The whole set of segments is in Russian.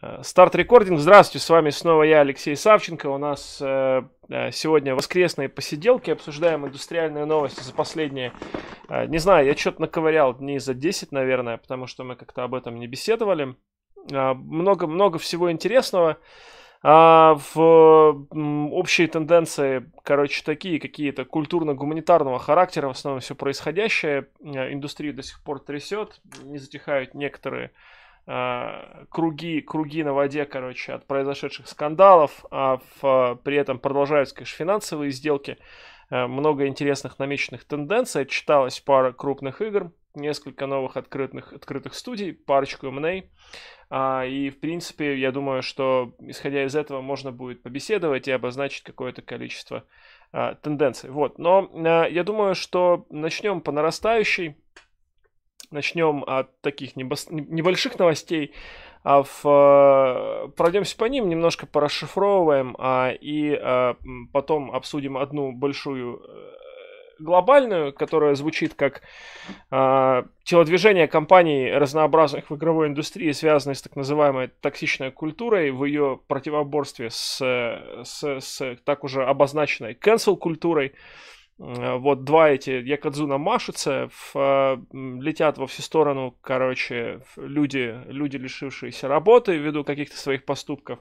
Э, старт рекординг. Здравствуйте, с вами снова я, Алексей Савченко. У нас э, э, сегодня воскресные посиделки, обсуждаем индустриальные новости за последние... Не знаю, я что-то наковырял дней за 10, наверное, потому что мы как-то об этом не беседовали. Много-много всего интересного. А в общие тенденции, короче, такие какие-то культурно-гуманитарного характера, в основном все происходящее. Индустрию до сих пор трясет, не затихают некоторые Э, круги, круги на воде, короче, от произошедших скандалов, а в, при этом продолжаются, конечно, финансовые сделки, э, много интересных намеченных тенденций, читалась пара крупных игр, несколько новых открытых, открытых студий, парочку M&A, эм а, и, в принципе, я думаю, что, исходя из этого, можно будет побеседовать и обозначить какое-то количество э, тенденций. Вот, но я думаю, что начнем по нарастающей, Начнем от таких небольших новостей. А в, э, пройдемся по ним, немножко порасшифровываем а, и а, потом обсудим одну большую э, глобальную, которая звучит как э, телодвижение компаний разнообразных в игровой индустрии, связанной с так называемой токсичной культурой, в ее противоборстве с, с, с так уже обозначенной cancel-культурой. Э, Э, вот два эти Якодзуна машутся, в, э, летят во всю сторону, короче, люди, люди, лишившиеся работы ввиду каких-то своих поступков,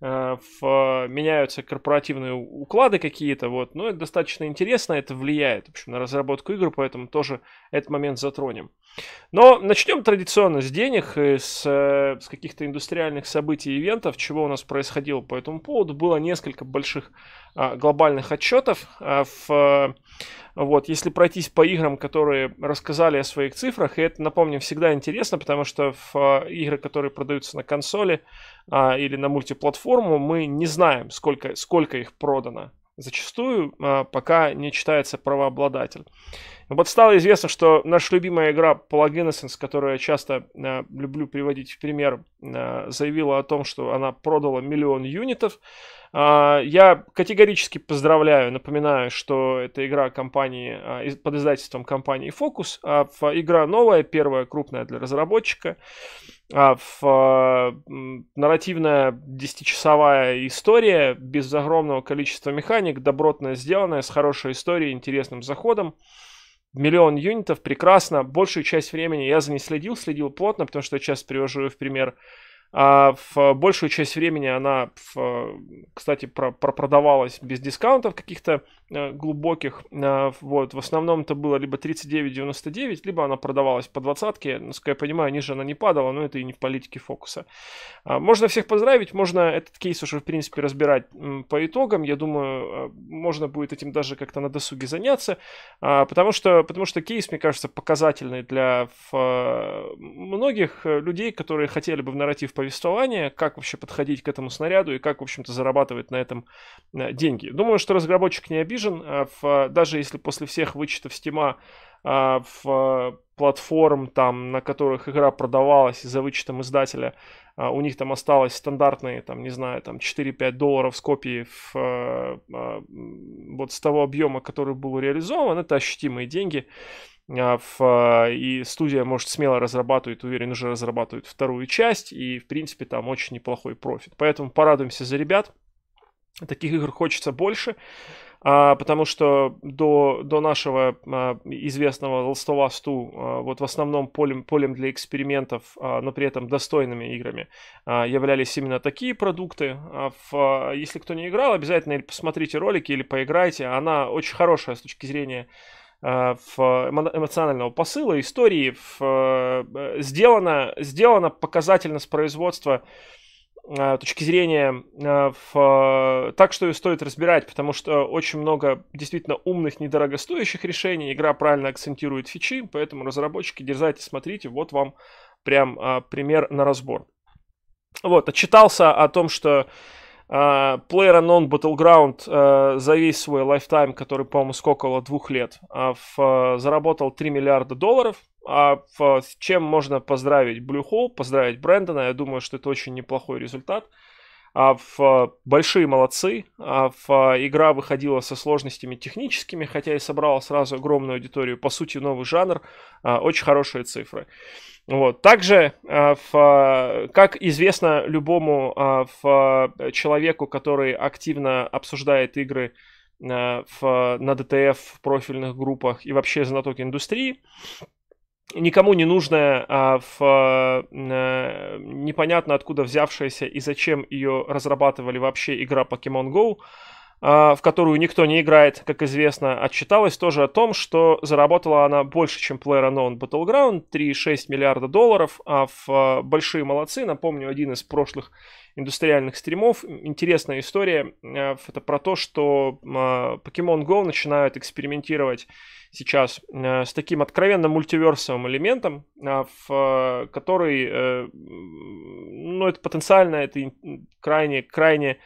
в, э, меняются корпоративные уклады какие-то, вот, но ну, это достаточно интересно, это влияет, в общем, на разработку игр, поэтому тоже этот момент затронем. Но начнем традиционно с денег, э, с, э, с каких-то индустриальных событий, ивентов, чего у нас происходило по этому поводу. Было несколько больших а, глобальных отчетов. А, в, а, вот, если пройтись по играм, которые рассказали о своих цифрах, и это, напомним, всегда интересно, потому что в а, игры, которые продаются на консоли а, или на мультиплатформу, мы не знаем, сколько, сколько их продано зачастую, а, пока не читается правообладатель. Но ну, вот стало известно, что наша любимая игра Polar Innocence, которую я часто э, люблю приводить в пример, э, заявила о том, что она продала миллион юнитов. Э, я категорически поздравляю, напоминаю, что это игра компании, э, под издательством компании Focus. А игра новая, первая крупная для разработчика. А в э, нарративная десятичасовая история без огромного количества механик, добротно сделанная, с хорошей историей, интересным заходом миллион юнитов, прекрасно. Большую часть времени я за не следил, следил плотно, потому что я часто привожу в пример а в большую часть времени она, в, кстати, про, про продавалась без дискаунтов каких-то э, глубоких. А, вот. В основном это было либо 39,99, либо она продавалась по двадцатке. Насколько я понимаю, ниже она не падала, но это и не в политике фокуса. А, можно всех поздравить, можно этот кейс уже, в принципе, разбирать по итогам. Я думаю, э, можно будет этим даже как-то на досуге заняться, а, потому что, потому что кейс, мне кажется, показательный для многих э, людей, которые хотели бы в нарратив повествования, как вообще подходить к этому снаряду и как, в общем-то, зарабатывать на этом э, деньги. Думаю, что разработчик не обижен, э, в, э, даже если после всех вычетов стима в платформ, там, на которых игра продавалась и за вычетом издателя, у них там осталось стандартные, там, не знаю, там 4-5 долларов с копии в, вот с того объема, который был реализован, это ощутимые деньги. А, в, а, и студия может смело разрабатывает, уверен, уже разрабатывает вторую часть, и, в принципе, там очень неплохой профит. Поэтому порадуемся за ребят. Таких игр хочется больше, а, потому что до, до нашего а, известного Last of Us 2 а, вот в основном полем, полем для экспериментов, а, но при этом достойными играми а, являлись именно такие продукты. А в, а, если кто не играл, обязательно или посмотрите ролики, или поиграйте. Она очень хорошая с точки зрения Э, в эмоционального посыла истории в, э, сделано, сделано показательно с производства э, точки зрения в, так, что ее стоит разбирать, потому что очень много действительно умных, недорогостоящих решений, игра правильно акцентирует фичи, поэтому разработчики дерзайте, смотрите, вот вам прям пример на разбор. Вот, отчитался о том, что а, Плеера non Battleground а, за весь свой лайфтайм, который, по-моему, скокало двух лет, в, а, заработал 3 миллиарда долларов. А в, чем можно поздравить Blue Hole, поздравить Брэндона, я думаю, что это очень неплохой результат. А в, большие молодцы. А в, игра выходила со сложностями техническими, хотя и собрала сразу огромную аудиторию. По сути, новый жанр. очень хорошие цифры. Вот. Также, э, в, э, как известно любому э, в человеку, который активно обсуждает игры в, на ДТФ, в профильных группах и вообще знаток индустрии, никому не нужная, в, непонятно откуда взявшаяся и зачем ее разрабатывали вообще игра Pokemon Go, а, в которую никто не играет, как известно, отчиталась тоже о том, что заработала она больше, чем PlayerUnknown Battleground, 3,6 миллиарда долларов, а в а, большие молодцы, напомню, один из прошлых индустриальных стримов. Интересная история, а, это про то, что Pokemon Go начинают экспериментировать сейчас с таким откровенно мультиверсовым элементом, в который, э, ну, это потенциально, это крайне, крайне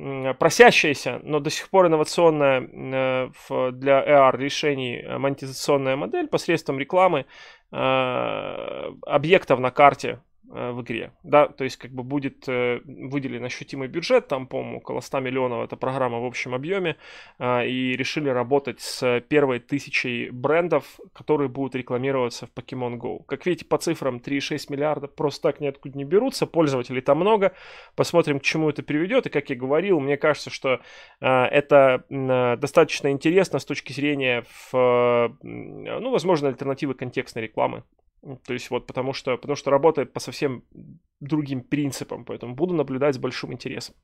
Э, просящаяся, но до сих пор инновационная э, для AR решений э, монетизационная модель посредством рекламы объектов на карте Э, в игре. Да, то есть как бы будет э, выделен ощутимый бюджет, там, по-моему, около 100 миллионов это программа в общем объеме, э, и решили работать с первой тысячей брендов, которые будут рекламироваться в Pokemon Go. Как видите, по цифрам 3,6 миллиарда просто так ниоткуда не берутся, пользователей там много, посмотрим, к чему это приведет, и как я говорил, мне кажется, что это достаточно интересно с точки зрения, в, ну, возможно, альтернативы контекстной рекламы то есть вот потому что, потому что работает по совсем другим принципам, поэтому буду наблюдать с большим интересом.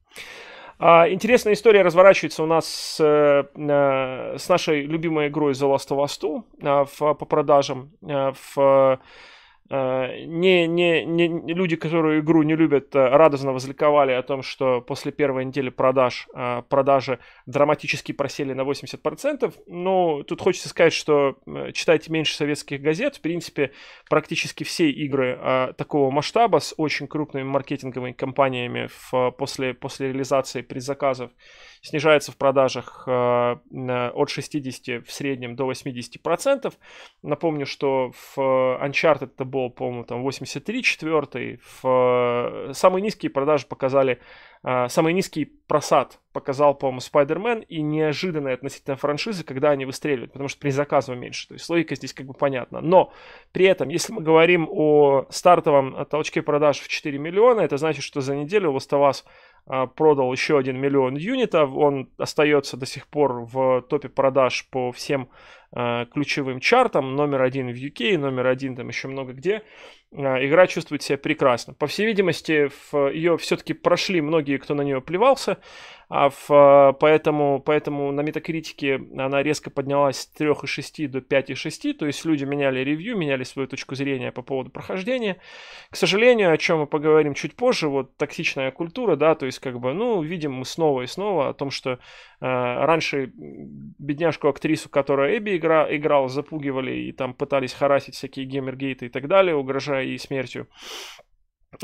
А, интересная история разворачивается у нас с, э, с нашей любимой игрой The Last of Us 2 в, а, по продажам а, в Э, не, не, не, люди, которые игру не любят, э, радостно возликовали о том, что после первой недели продаж э, продажи драматически просели на 80%. Но ну, тут хочется сказать, что читайте меньше советских газет. В принципе, практически все игры такого масштаба с очень крупными маркетинговыми компаниями в, после, после реализации предзаказов снижается в продажах э, от 60 в среднем до 80 процентов. Напомню, что в э, Uncharted это было, по-моему, там 83 четвертый. В... Э, самые низкие продажи показали самый низкий просад показал, по-моему, Spider-Man и неожиданные относительно франшизы, когда они выстреливают, потому что при призаказов меньше. То есть логика здесь как бы понятна. Но при этом, если мы говорим о стартовом толчке продаж в 4 миллиона, это значит, что за неделю у вас а, продал еще 1 миллион юнитов. Он остается до сих пор в топе продаж по всем Э, ключевым чартам, номер один в UK, номер один там еще много где. Э, игра чувствует себя прекрасно. По всей видимости, в ее все-таки прошли многие, кто на нее плевался, а в, поэтому, поэтому на метакритике она резко поднялась с 3,6 до 5,6, то есть люди меняли ревью, меняли свою точку зрения по поводу прохождения. К сожалению, о чем мы поговорим чуть позже, вот токсичная культура, да, то есть как бы, ну, видим мы снова и снова о том, что э, раньше бедняжку-актрису, которая Эбби игра, играл, запугивали и там пытались харасить всякие геймергейты и так далее, угрожая ей смертью.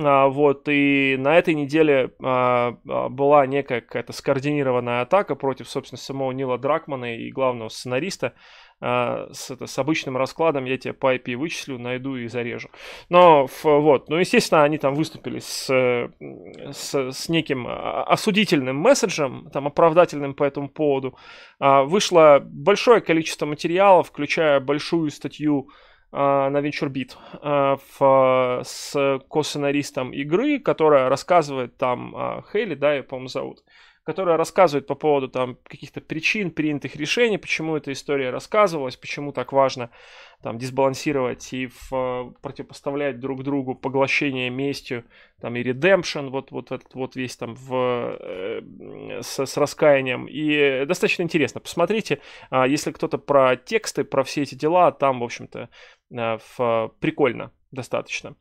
А, вот, и на этой неделе а, а была некая какая-то скоординированная атака против, собственно, самого Нила Дракмана и главного сценариста, а, с, это, с обычным раскладом я тебе по IP вычислю, найду и зарежу. Но вот, ну естественно, они там выступили с, с, с неким а, осудительным месседжем, там оправдательным по этому поводу. А, вышло большое количество материалов, включая большую статью на VentureBeat в, с косценаристом игры, которая рассказывает там Хейли, да, я, по-моему, зовут, которая рассказывает по поводу там каких-то причин принятых решений, почему эта история рассказывалась, почему так важно там дисбалансировать и в, э, противопоставлять друг другу поглощение местью, там и redemption, вот, вот этот вот весь там в, э, с, с раскаянием. И достаточно интересно. Посмотрите, а, если кто-то про тексты, про все эти дела, там, в общем-то, в, э, прикольно достаточно.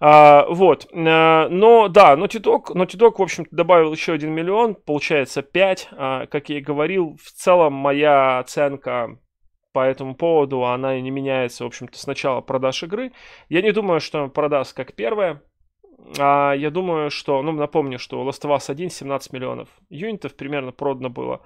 А, вот. Э, но да, Naughty Dog, Naughty Dog, в общем добавил еще 1 миллион, получается 5. А, как я и говорил, в целом моя оценка по этому поводу, она не меняется, в общем-то, с начала продаж игры. Я не думаю, что она продаст как первая, а, я думаю, что, ну, напомню, что у Last of Us 1 17 миллионов юнитов примерно продано было.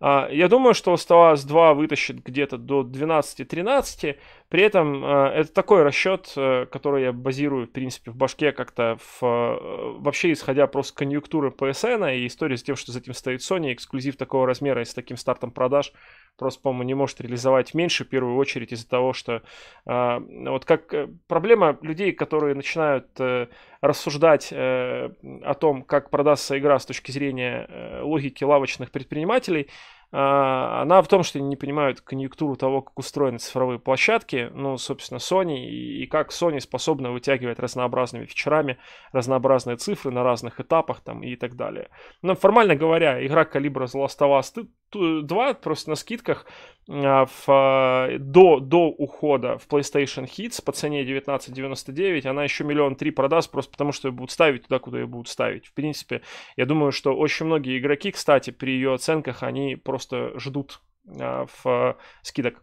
А, я думаю, что Last of Us 2 вытащит где-то до 12-13. При этом а, это такой расчет, э, который я базирую, в принципе, в башке как-то в, э, вообще исходя просто конъюнктуры PSN а и истории с тем, что за этим стоит Sony, эксклюзив такого размера и с таким стартом продаж – просто, по-моему, не может реализовать меньше, в первую очередь из-за того, что э, вот как э, проблема людей, которые начинают э, рассуждать э, о том, как продастся игра с точки зрения э, логики лавочных предпринимателей, а, она в том, что они не понимают конъюнктуру того, как устроены цифровые площадки, ну, собственно, Sony, и как Sony способна вытягивать разнообразными фичерами разнообразные цифры на разных этапах там и так далее. Но формально говоря, игра калибра The Last of Us 2 просто на скидках а, в, а, до, до ухода в PlayStation Hits по цене 19.99, она еще миллион три продаст, просто потому что ее будут ставить туда, куда ее будут ставить. В принципе, я думаю, что очень многие игроки, кстати, при ее оценках, они просто ждут а, в скидок.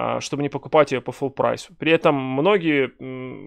А, чтобы не покупать ее по full прайсу. При этом многие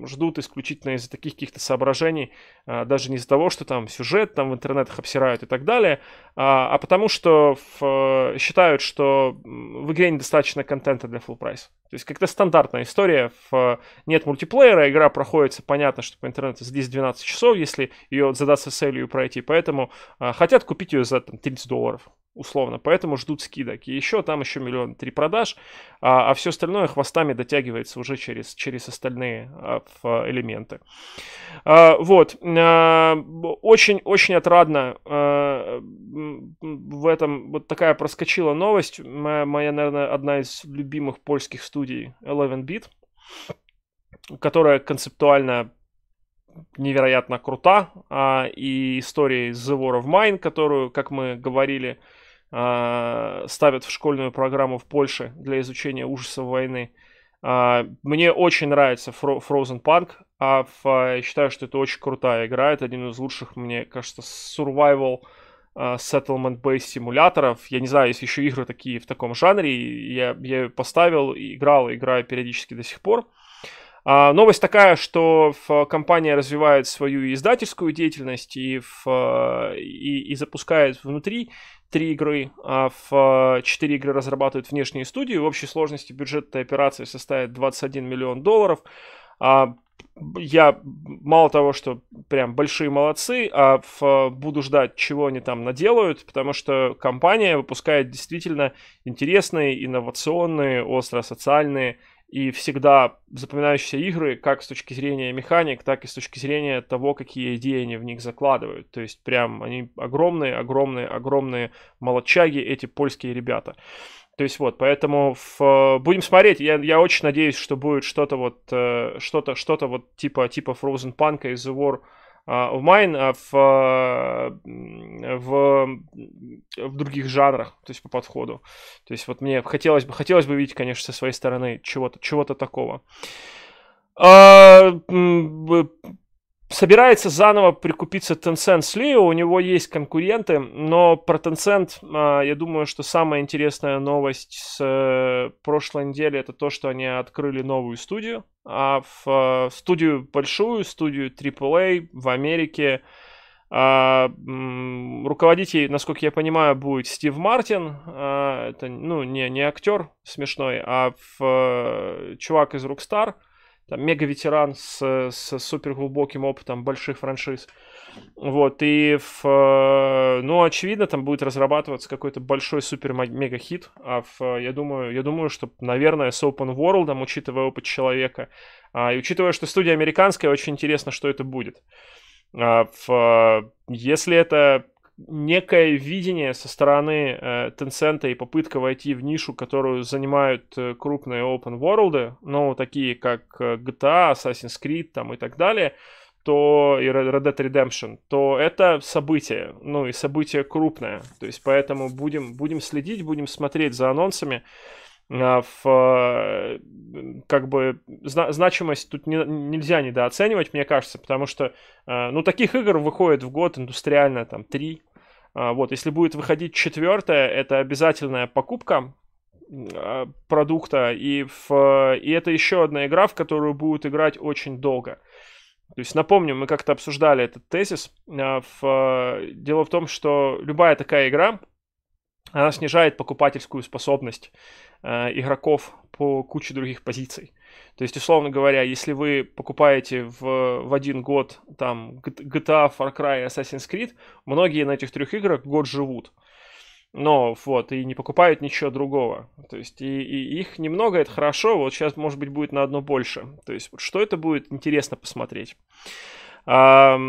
ждут исключительно из-за таких каких-то соображений, а, даже не из-за того, что там сюжет там в интернетах обсирают и так далее, а, а потому что в, э, считают, что в игре недостаточно контента для full прайса. То есть как-то стандартная история, в, нет мультиплеера, игра проходится, понятно, что по интернету здесь 12 часов, если ее задаться целью пройти, поэтому хотят купить ее за там, 30 долларов условно, поэтому ждут скидок. И еще там еще миллион три продаж, а, а все остальное хвостами дотягивается уже через, через остальные а, в, элементы. А, вот. Очень-очень а, отрадно а, в этом вот такая проскочила новость. Моя, моя, наверное, одна из любимых польских студий Eleven bit которая концептуально невероятно крута, а, и история из The War of Mine, которую, как мы говорили, а, ставят в школьную программу в Польше для изучения ужасов войны. А, мне очень нравится Frozen Punk, а я считаю, что это очень крутая игра. Это один из лучших, мне кажется, survival а, settlement based симуляторов. Я не знаю, есть еще игры такие в таком жанре. Я, я ее поставил, играл, играю периодически до сих пор. новость такая, что компания развивает свою издательскую деятельность и, в, и, и запускает внутри три игры, а в э, четыре игры разрабатывают внешние студии. В общей сложности бюджет этой операции составит 21 миллион долларов. А я мало того, что прям большие молодцы, а в, буду ждать, чего они там наделают, потому что компания выпускает действительно интересные, инновационные, остро социальные и всегда запоминающиеся игры, как с точки зрения механик, так и с точки зрения того, какие идеи они в них закладывают. То есть прям они огромные, огромные, огромные молодчаги эти польские ребята. То есть вот, поэтому в, будем смотреть. Я, я очень надеюсь, что будет что-то вот, э, что-то, что-то вот типа, типа Frozen Punk и The War а, в майн, а, в, а, в, в других жанрах, то есть по подходу. То есть вот мне хотелось бы, хотелось бы видеть, конечно, со своей стороны чего-то чего такого. А, Собирается заново прикупиться Tencent с Leo, у него есть конкуренты, но про Tencent, а, я думаю, что самая интересная новость с э, прошлой недели, это то, что они открыли новую студию, а в э, студию большую, студию AAA в Америке, а, Руководитель, насколько я понимаю, будет Стив Мартин. А, это, ну, не, не актер смешной, а в, э, чувак из Rockstar там, мега-ветеран с, с глубоким опытом больших франшиз. Вот, и, в, э, ну, очевидно, там будет разрабатываться какой-то большой супер-мега-хит, а в, я, думаю, я думаю, что, наверное, с Open World, учитывая опыт человека, а, и учитывая, что студия американская, очень интересно, что это будет. А, в, э, если это некое видение со стороны э, Tencent и попытка войти в нишу, которую занимают э, крупные open world, ну, такие как э, GTA, Assassin's Creed там и так далее, то и Red Dead Redemption, то это событие, ну и событие крупное. То есть поэтому будем, будем следить, будем смотреть за анонсами а, в э, как бы зна- значимость тут не, нельзя недооценивать, мне кажется, потому что э, ну таких игр выходит в год индустриально там три а, вот, если будет выходить четвертая, это обязательная покупка а, продукта, и, в, э, и это еще одна игра, в которую будут играть очень долго. То есть, напомню, мы как-то обсуждали этот тезис. А, в, э, дело в том, что любая такая игра, она снижает покупательскую способность э, игроков по куче других позиций. То есть, условно говоря, если вы покупаете в, в один год там GTA, Far Cry, Assassin's Creed, многие на этих трех играх год живут. Но вот, и не покупают ничего другого. То есть, и, и их немного, это хорошо. Вот сейчас, может быть, будет на одно больше. То есть, вот что это будет, интересно посмотреть. А,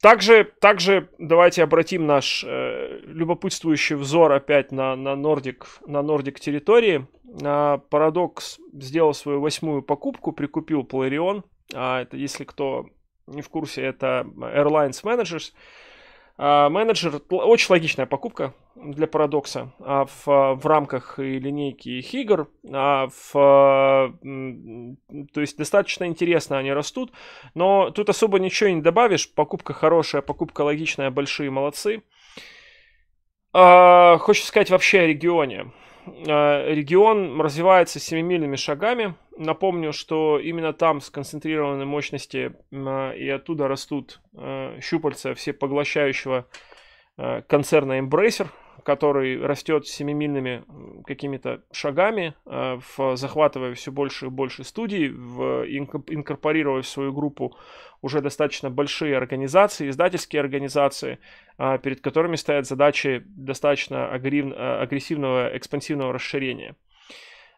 также, также давайте обратим наш э, любопытствующий взор опять на, на Nordic, на Nordic территории. А, Парадокс сделал свою восьмую покупку, прикупил Polarion. А, это, если кто не в курсе, это Airlines Managers. А, менеджер, очень логичная покупка для парадокса в, в рамках линейки их игр. В, то есть достаточно интересно они растут, но тут особо ничего не добавишь. Покупка хорошая, покупка логичная, большие молодцы. Хочу сказать вообще о регионе. Э, регион развивается семимильными шагами. Напомню, что именно там сконцентрированы мощности и оттуда растут э, щупальца всепоглощающего э, концерна Embracer, который растет семимильными какими-то шагами, э, в, захватывая все больше и больше студий, в, инкорпорируя в свою группу уже достаточно большие организации, издательские организации, а, перед которыми стоят задачи достаточно э, агрессивного, экспансивного расширения.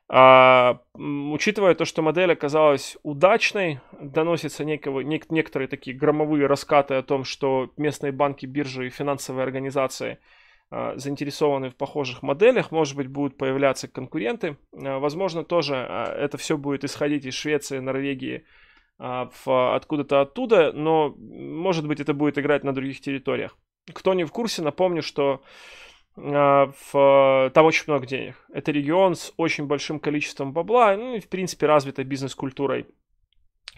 А, учитывая то, что модель оказалась удачной, доносятся некого, нек, некоторые такие громовые раскаты о том, что местные банки, биржи и финансовые организации – а, заинтересованы в похожих моделях, может быть, будут появляться конкуренты. А, возможно, тоже а, это все будет исходить из Швеции, Норвегии, откуда-то оттуда, но, может быть, это будет играть на других территориях. Кто не в курсе, напомню, что в, там очень много денег. Это регион с очень большим количеством бабла, ну и, в принципе, развитой бизнес-культурой.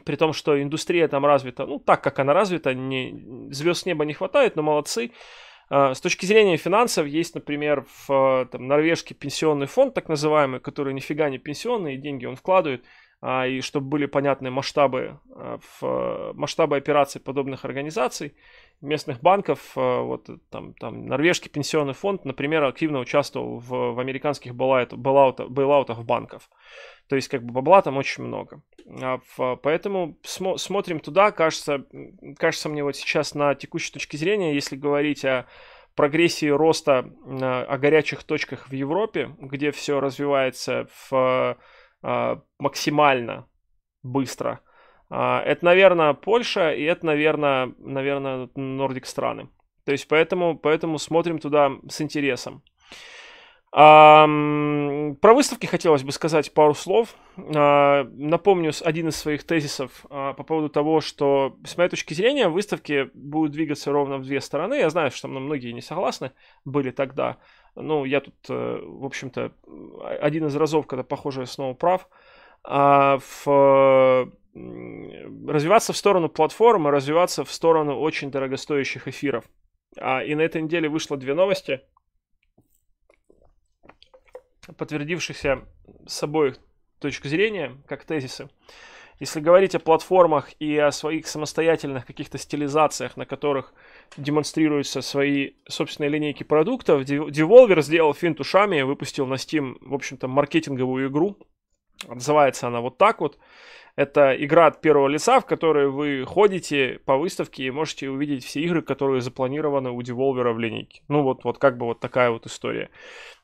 При том, что индустрия там развита, ну, так, как она развита, не, звезд неба не хватает, но молодцы. А, с точки зрения финансов есть, например, в а, там, норвежский пенсионный фонд, так называемый, который нифига не пенсионный, и деньги он вкладывает – а, и чтобы были понятны масштабы, в, а, масштабы операций подобных организаций, местных банков, а, вот там, там норвежский пенсионный фонд, например, активно участвовал в, в американских бейлаутах, бейлаутах банков. То есть, как бы бабла там очень много. Поэтому смо, смотрим туда, кажется, кажется мне вот сейчас на текущей точке зрения, если говорить о прогрессии роста, о горячих точках в Европе, где все развивается в Э, максимально быстро. А, это, наверное, Польша и это, наверное, наверное, Нордик страны. То есть поэтому, поэтому смотрим туда с интересом. Про выставки хотелось бы сказать пару слов. А, напомню один из своих тезисов а, по поводу того, что с моей точки зрения выставки будут двигаться ровно в две стороны. Я знаю, что многие не согласны были тогда. Ну, я тут, э, в общем-то, э, один из разов, когда, похоже, я снова прав, а в, развиваться в сторону платформы, развиваться в сторону очень дорогостоящих эфиров. А, и на этой неделе вышло две новости, подтвердившихся с обоих точек зрения, как тезисы. Если говорить о платформах и о своих самостоятельных каких-то стилизациях, на которых демонстрируются свои собственные линейки продуктов. Devolver сделал финт ушами, выпустил на Steam, в общем-то, маркетинговую игру. Называется она вот так вот. Это игра от первого лица, в которой вы ходите по выставке и можете увидеть все игры, которые запланированы у Devolver в линейке. Ну вот, вот как бы вот такая вот история.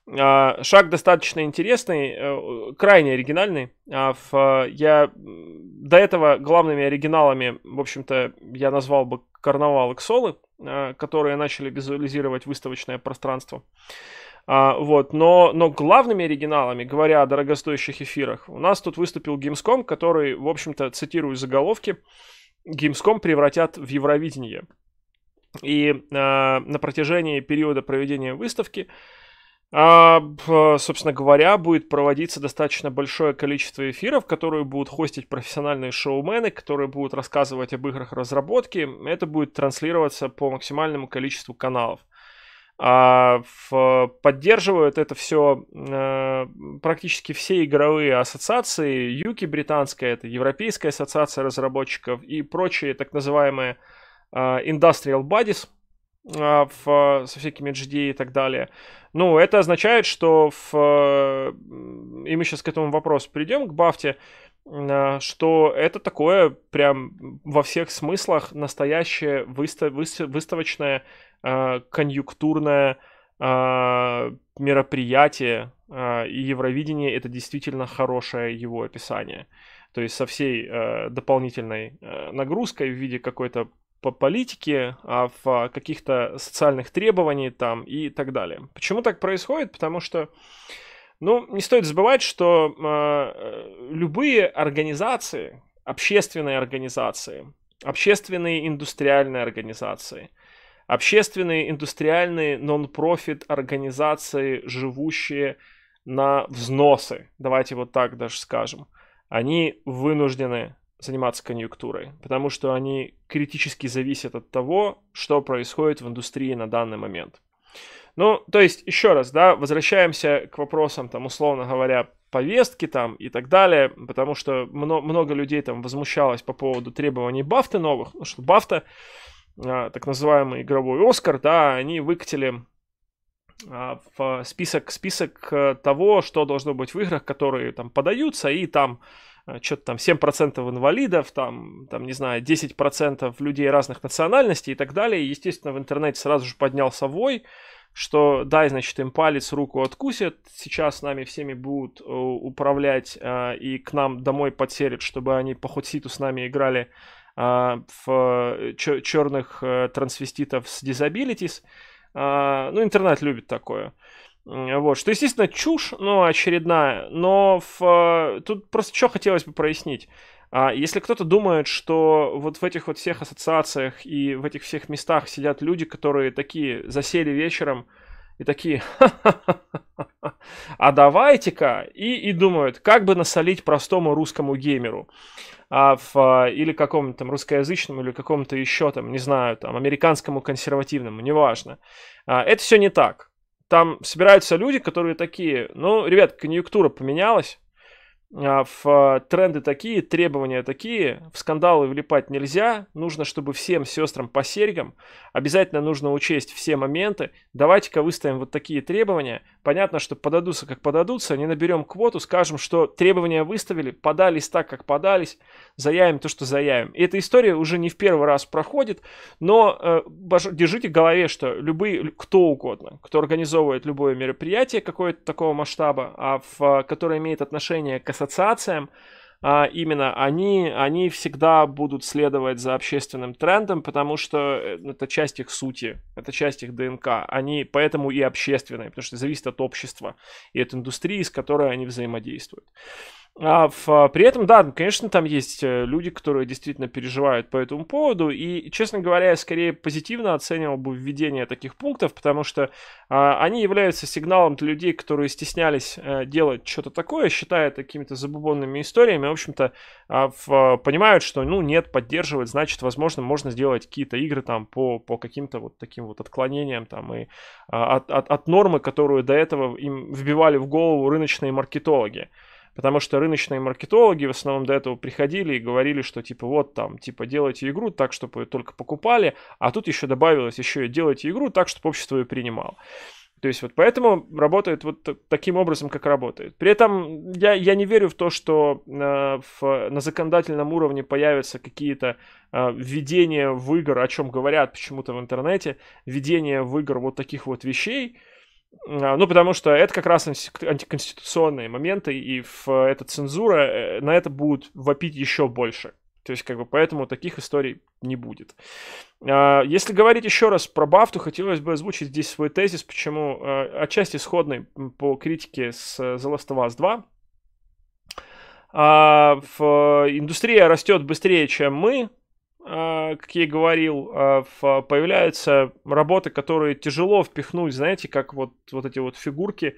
А, шаг достаточно интересный, э, крайне оригинальный. А, я до этого главными оригиналами, в общем-то, я назвал бы карнавал Иксолы, а, которые начали визуализировать выставочное пространство. вот, но, но главными оригиналами, говоря о дорогостоящих эфирах, у нас тут выступил Gamescom, который, в общем-то, цитирую заголовки, Gamescom превратят в Евровидение. И э, на протяжении периода проведения выставки а, собственно говоря, будет проводиться достаточно большое количество эфиров, которые будут хостить профессиональные шоумены, которые будут рассказывать об играх разработки. Это будет транслироваться по максимальному количеству каналов. А, в, поддерживают это все э, практически все игровые ассоциации. Юки британская, это Европейская ассоциация разработчиков и прочие так называемые э, Industrial Buddies – а, в, э, со всякими GDA и так далее. Ну, это означает, что в, э, и мы сейчас к этому вопросу придем, к Бафте, а, что это такое прям во всех смыслах настоящее выстав, выставочное а, конъюнктурное мероприятие, и Евровидение это действительно хорошее его описание. То есть со всей э, дополнительной э, нагрузкой в виде какой-то по политике, а в а, каких-то социальных требованиях там и так далее. Почему так происходит? Потому что ну, не стоит забывать, что а, э, любые организации, общественные организации, общественные индустриальные организации, общественные индустриальные нон-профит организации, живущие на взносы, давайте вот так даже скажем, они вынуждены заниматься конъюнктурой, потому что они критически зависят от того, что происходит в индустрии на данный момент. Ну, то есть, еще раз, да, возвращаемся к вопросам, там, условно говоря, повестки там и так далее, потому что много, много людей там возмущалось по поводу требований Бафты новых, ну что Бафта, а, так называемый игровой Оскар, да, они выкатили а, в список, список э, того, что должно быть в играх, которые там подаются, и там Э, что-то там 7% инвалидов, там, там, не знаю, 10% людей разных национальностей и так далее. Естественно, в интернете сразу же поднялся вой, что дай, значит, им палец, руку откусят, сейчас с нами всеми будут э, управлять э, и к нам домой подселят, чтобы они по ситу с нами играли в черных трансвеститов с disabilities. Ну, интернет любит такое. Вот, что, естественно, чушь, ну, очередная, но в, э, тут просто что хотелось бы прояснить. А, если кто-то думает, что вот в этих вот всех ассоциациях и в этих всех местах сидят люди, которые такие засели вечером и такие, а давайте-ка, и, и думают, как бы насолить простому русскому геймеру а в, э, или какому-то там русскоязычному, или какому-то еще там, не знаю, там, американскому консервативному, неважно. А, это все не так там собираются люди, которые такие, ну, ребят, конъюнктура поменялась, в а, тренды такие, требования такие, в скандалы влипать нельзя, нужно, чтобы всем сестрам по серьгам, обязательно нужно учесть все моменты, давайте-ка выставим вот такие требования, понятно, что подадутся как подадутся, не наберем квоту, скажем, что требования выставили, подались так, как подались, заявим то, что заявим. И эта история уже не в первый раз проходит, но э, держите в голове, что любые, кто угодно, кто организовывает любое мероприятие какое-то такого масштаба, а в, которое имеет отношение к ассоциациям, а, именно они, они всегда будут следовать за общественным трендом, потому что э, ну, это часть их сути, это часть их ДНК. Они поэтому и общественные, потому что зависит от общества и от индустрии, с которой они взаимодействуют. А в, а, при этом, да, конечно, там есть э, люди, которые действительно переживают по этому поводу. И, честно говоря, я скорее позитивно оценивал бы введение таких пунктов, потому что а, они являются сигналом для людей, которые стеснялись а, делать что-то такое, считая какими-то забубонными историями. В общем-то, а, в, а, понимают, что, ну, нет, поддерживать, значит, возможно, можно сделать какие-то игры там по, по каким-то вот таким вот отклонениям там и а, от, от, от нормы, которую до этого им вбивали в голову рыночные маркетологи. Потому что рыночные маркетологи в основном до этого приходили и говорили, что типа вот там, типа делайте игру так, чтобы ее только покупали, а тут еще добавилось еще и делайте игру так, чтобы общество ее принимало. То есть вот поэтому работает вот таким образом, как работает. При этом я, я не верю в то, что э, в, на законодательном уровне появятся какие-то э, введения в игр, о чем говорят почему-то в интернете, введения в игр вот таких вот вещей, а, ну, потому что это как раз антиконституционные моменты, и в э, эта цензура э, на это будут вопить еще больше. То есть, как бы, поэтому таких историй не будет. А, если говорить еще раз про Баф, то хотелось бы озвучить здесь свой тезис, почему э, отчасти сходный по критике с The Last of Us 2. А в, индустрия растет быстрее, чем мы, Э, как я и говорил, э, появляются работы, которые тяжело впихнуть, знаете, как вот, вот эти вот фигурки,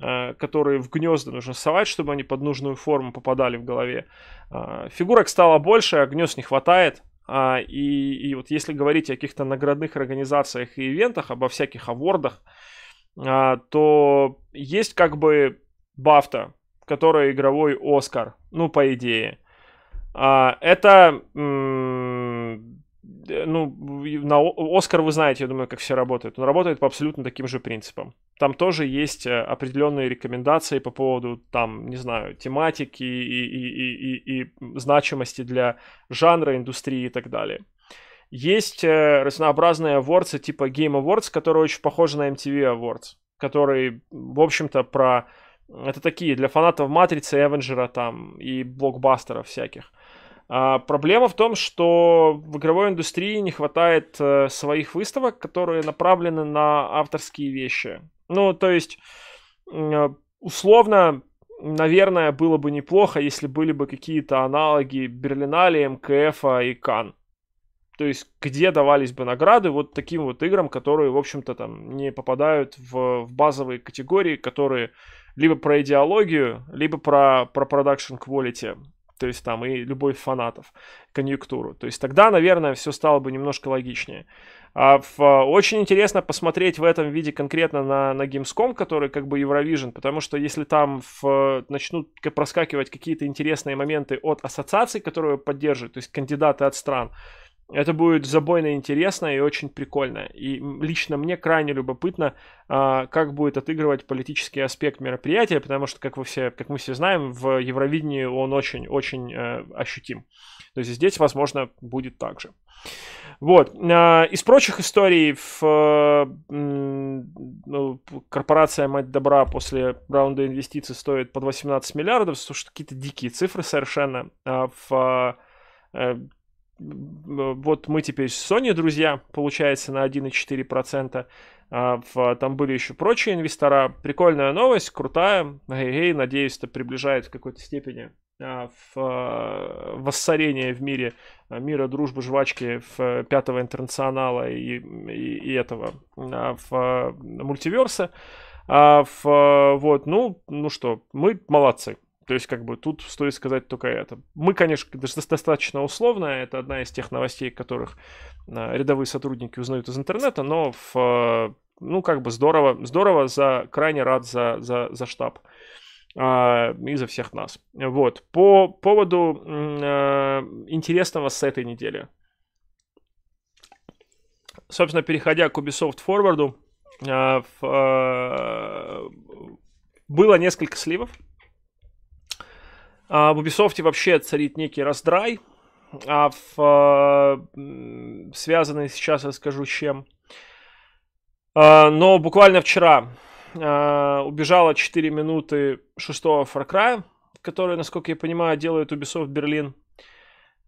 э, которые в гнезда нужно совать, чтобы они под нужную форму попадали в голове. Фигурок стало больше, а гнезд не хватает. А, и, и вот если говорить о каких-то наградных организациях и ивентах, обо всяких авордах, то есть как бы бафта, которая игровой Оскар, ну, по идее. А, это, ну, на Оскар вы знаете, я думаю, как все работает. Он работает по абсолютно таким же принципам. Там тоже есть э, определенные рекомендации по поводу, там, не знаю, тематики и, и, и, и, и значимости для жанра, индустрии и так далее. Есть э, разнообразные аворцы типа Game Awards, которые очень похожи на MTV Awards, которые, в общем-то, про это такие для фанатов Матрицы, Эвенджера там и блокбастеров всяких. А, проблема в том, что в игровой индустрии не хватает э, своих выставок, которые направлены на авторские вещи. Ну, то есть, э, условно, наверное, было бы неплохо, если были бы какие-то аналоги Берлинале, МКФ и Кан. То есть, где давались бы награды вот таким вот играм, которые, в общем-то, там не попадают в, в базовые категории, которые либо про идеологию, либо про, про production quality, то есть там и любовь фанатов, конъюнктуру. То есть тогда, наверное, все стало бы немножко логичнее. А в, очень интересно посмотреть в этом виде конкретно на, на Gamescom, который как бы Eurovision, потому что если там в, начнут проскакивать какие-то интересные моменты от ассоциаций, которые поддерживают, то есть кандидаты от стран, это будет забойно интересно и очень прикольно. И лично мне крайне любопытно, а, как будет отыгрывать политический аспект мероприятия, потому что, как, вы все, как мы все знаем, в Евровидении он очень-очень э, ощутим. То есть здесь, возможно, будет так же. Вот. А, из прочих историй в, э, ну, корпорация «Мать добра» после раунда инвестиций стоит под 18 миллиардов, что какие-то дикие цифры совершенно. А, в э, Э, вот мы теперь с Sony, друзья, получается на 1,4%. А там были еще прочие инвестора. Прикольная новость, крутая. Эй, надеюсь, это приближает в какой-то степени а, в э, воссорение в мире а, мира дружбы жвачки в э, пятого интернационала и, и, и этого а, в мультиверса в вот ну ну что мы молодцы то есть, как бы, тут стоит сказать только это. Мы, конечно, достаточно условно, это одна из тех новостей, которых а, рядовые сотрудники узнают из интернета, но, в, ну, как бы, здорово, здорово, за, крайне рад за, за, за штаб а, и за всех нас. Вот. По поводу а, интересного с этой недели. Собственно, переходя к Ubisoft Forward, было несколько сливов. А в Ubisoft вообще царит некий раздрай, а в, э, связанный сейчас расскажу чем. А, но буквально вчера э, убежало 4 минуты 6 Far Cry, который, насколько я понимаю, делает Ubisoft Берлин.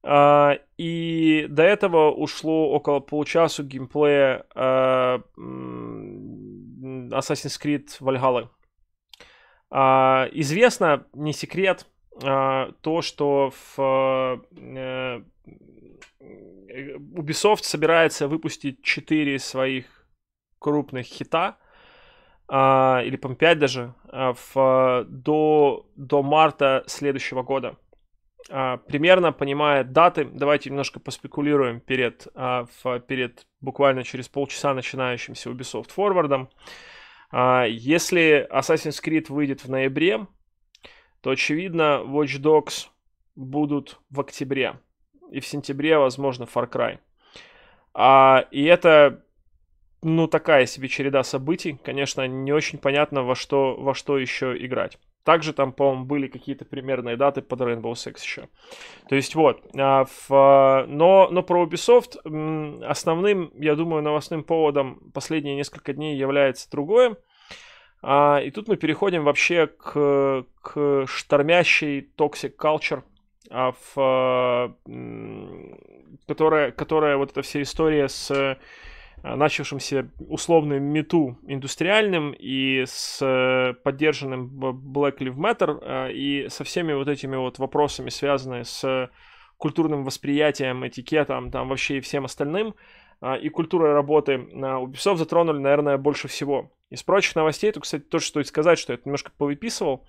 А, и до этого ушло около получасу геймплея э, Assassin's Creed Valhalla. А, известно, не секрет, а, то, что в э, э, Ubisoft собирается выпустить 4 своих крупных хита, а, или по 5 даже, а, в, до, до марта следующего года. Примерно понимая даты, давайте немножко поспекулируем перед, перед буквально через полчаса начинающимся Ubisoft Forward. Если Assassin's Creed выйдет в ноябре, то, очевидно, Watch Dogs будут в октябре. И в сентябре, возможно, Far Cry. А, и это, ну, такая себе череда событий. Конечно, не очень понятно, во что, во что еще играть. Также там, по-моему, были какие-то примерные даты под Rainbow Six еще. То есть вот. в, а, а, но, но про Ubisoft основным, я думаю, новостным поводом последние несколько дней является другое. А, и тут мы переходим вообще к, к штормящей toxic culture, а в, а, которая, которая вот эта вся история с а, начавшимся условным мету индустриальным и с поддержанным Black Lives Matter а, и со всеми вот этими вот вопросами, связанные с культурным восприятием, этикетом, там вообще и всем остальным – а, и культурой работы а, Ubisoft затронули, наверное, больше всего. Из прочих новостей, то, кстати, то, что и сказать, что я немножко повыписывал,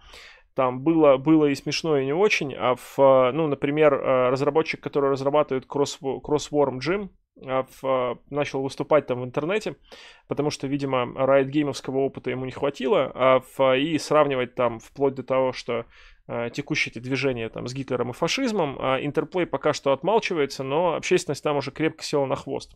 там было, было и смешно, и не очень. А в, а, ну, например, разработчик, который разрабатывает Cross, Crossworm Jim, в, начал выступать там в интернете, потому что, видимо, Riot геймовского опыта ему не хватило, а в, и сравнивать там вплоть до того, что Э, текущие эти движения там, с Гитлером и фашизмом. А Интерплей пока что отмалчивается, но общественность там уже крепко села на хвост.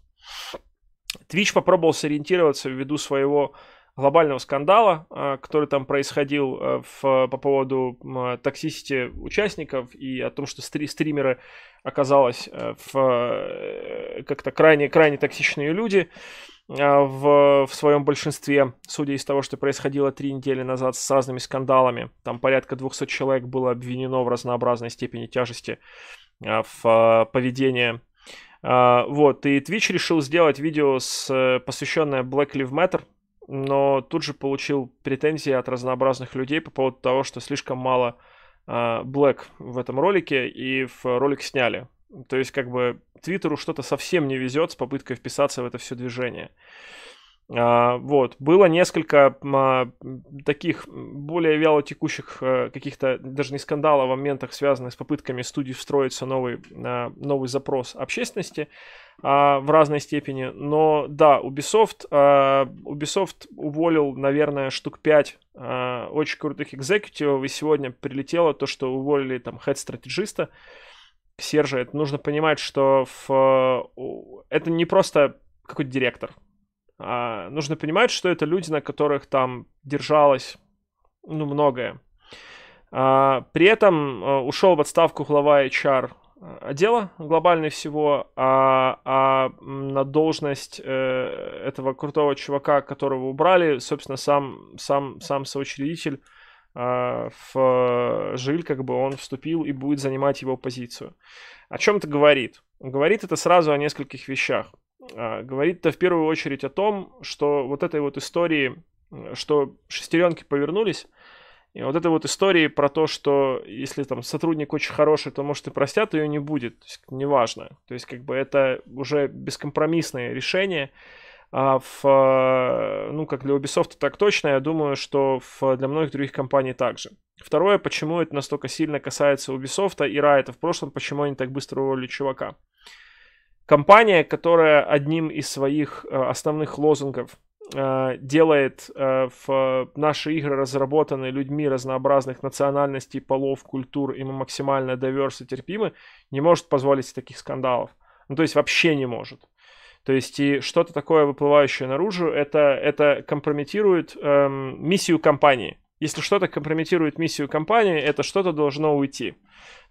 Twitch попробовал сориентироваться ввиду своего глобального скандала, э, который там происходил э, в, по поводу токсисити участников и о том, что стри стримеры оказалось в как-то крайне-крайне токсичные люди. А, в, в своем большинстве, судя из того, что происходило три недели назад с разными скандалами. Там порядка 200 человек было обвинено в разнообразной степени тяжести а, в а, поведении. Вот, и Twitch решил сделать видео, с, э, посвященное Black Lives Matter, но тут же получил претензии от разнообразных людей по поводу того, что слишком мало Black в этом ролике, и в ролик сняли. То есть, как бы, Твиттеру что-то совсем не везет с попыткой вписаться в это все движение. А, вот, было несколько а, таких более вяло текущих а, каких-то даже не скандалов, а моментах, связанных с попытками студии встроиться новый, а, новый запрос общественности а, в разной степени. Но да, Ubisoft, а, Ubisoft уволил, наверное, штук 5 а, очень крутых экзекутивов, и сегодня прилетело то, что уволили там хед-стратегиста, стратегиста Сержа, это нужно понимать, что в... Э, это не просто какой-то директор. А нужно понимать, что это люди, на которых там держалось ну, многое. А, при этом э, ушел в отставку глава HR э, отдела глобально всего, а, а на должность э, этого крутого чувака, которого убрали, собственно, сам, сам, сам соучредитель а, в э, Жиль как бы он вступил и будет занимать его позицию. О чем это говорит? Говорит это сразу о нескольких вещах. А, говорит это в первую очередь о том, что вот этой вот истории, что шестеренки повернулись, и вот этой вот истории про то, что если там сотрудник очень хороший, то может и простят, ее не будет, то есть неважно. То есть как бы это уже бескомпромиссное решение, а в, э, ну, как для Ubisoft так точно, я думаю, что в, для многих других компаний также. Второе, почему это настолько сильно касается Ubisoft и Riot в прошлом, почему они так быстро уволили чувака. Компания, которая одним из своих э, основных лозунгов э, делает в наши игры разработаны людьми разнообразных национальностей, полов, культур, и мы максимально доверсы терпимы, не может позволить себе таких скандалов. Ну, то есть вообще не может. То есть и что-то такое выплывающее наружу, это, это компрометирует эм, миссию компании. Если что-то компрометирует миссию компании, это что-то должно уйти.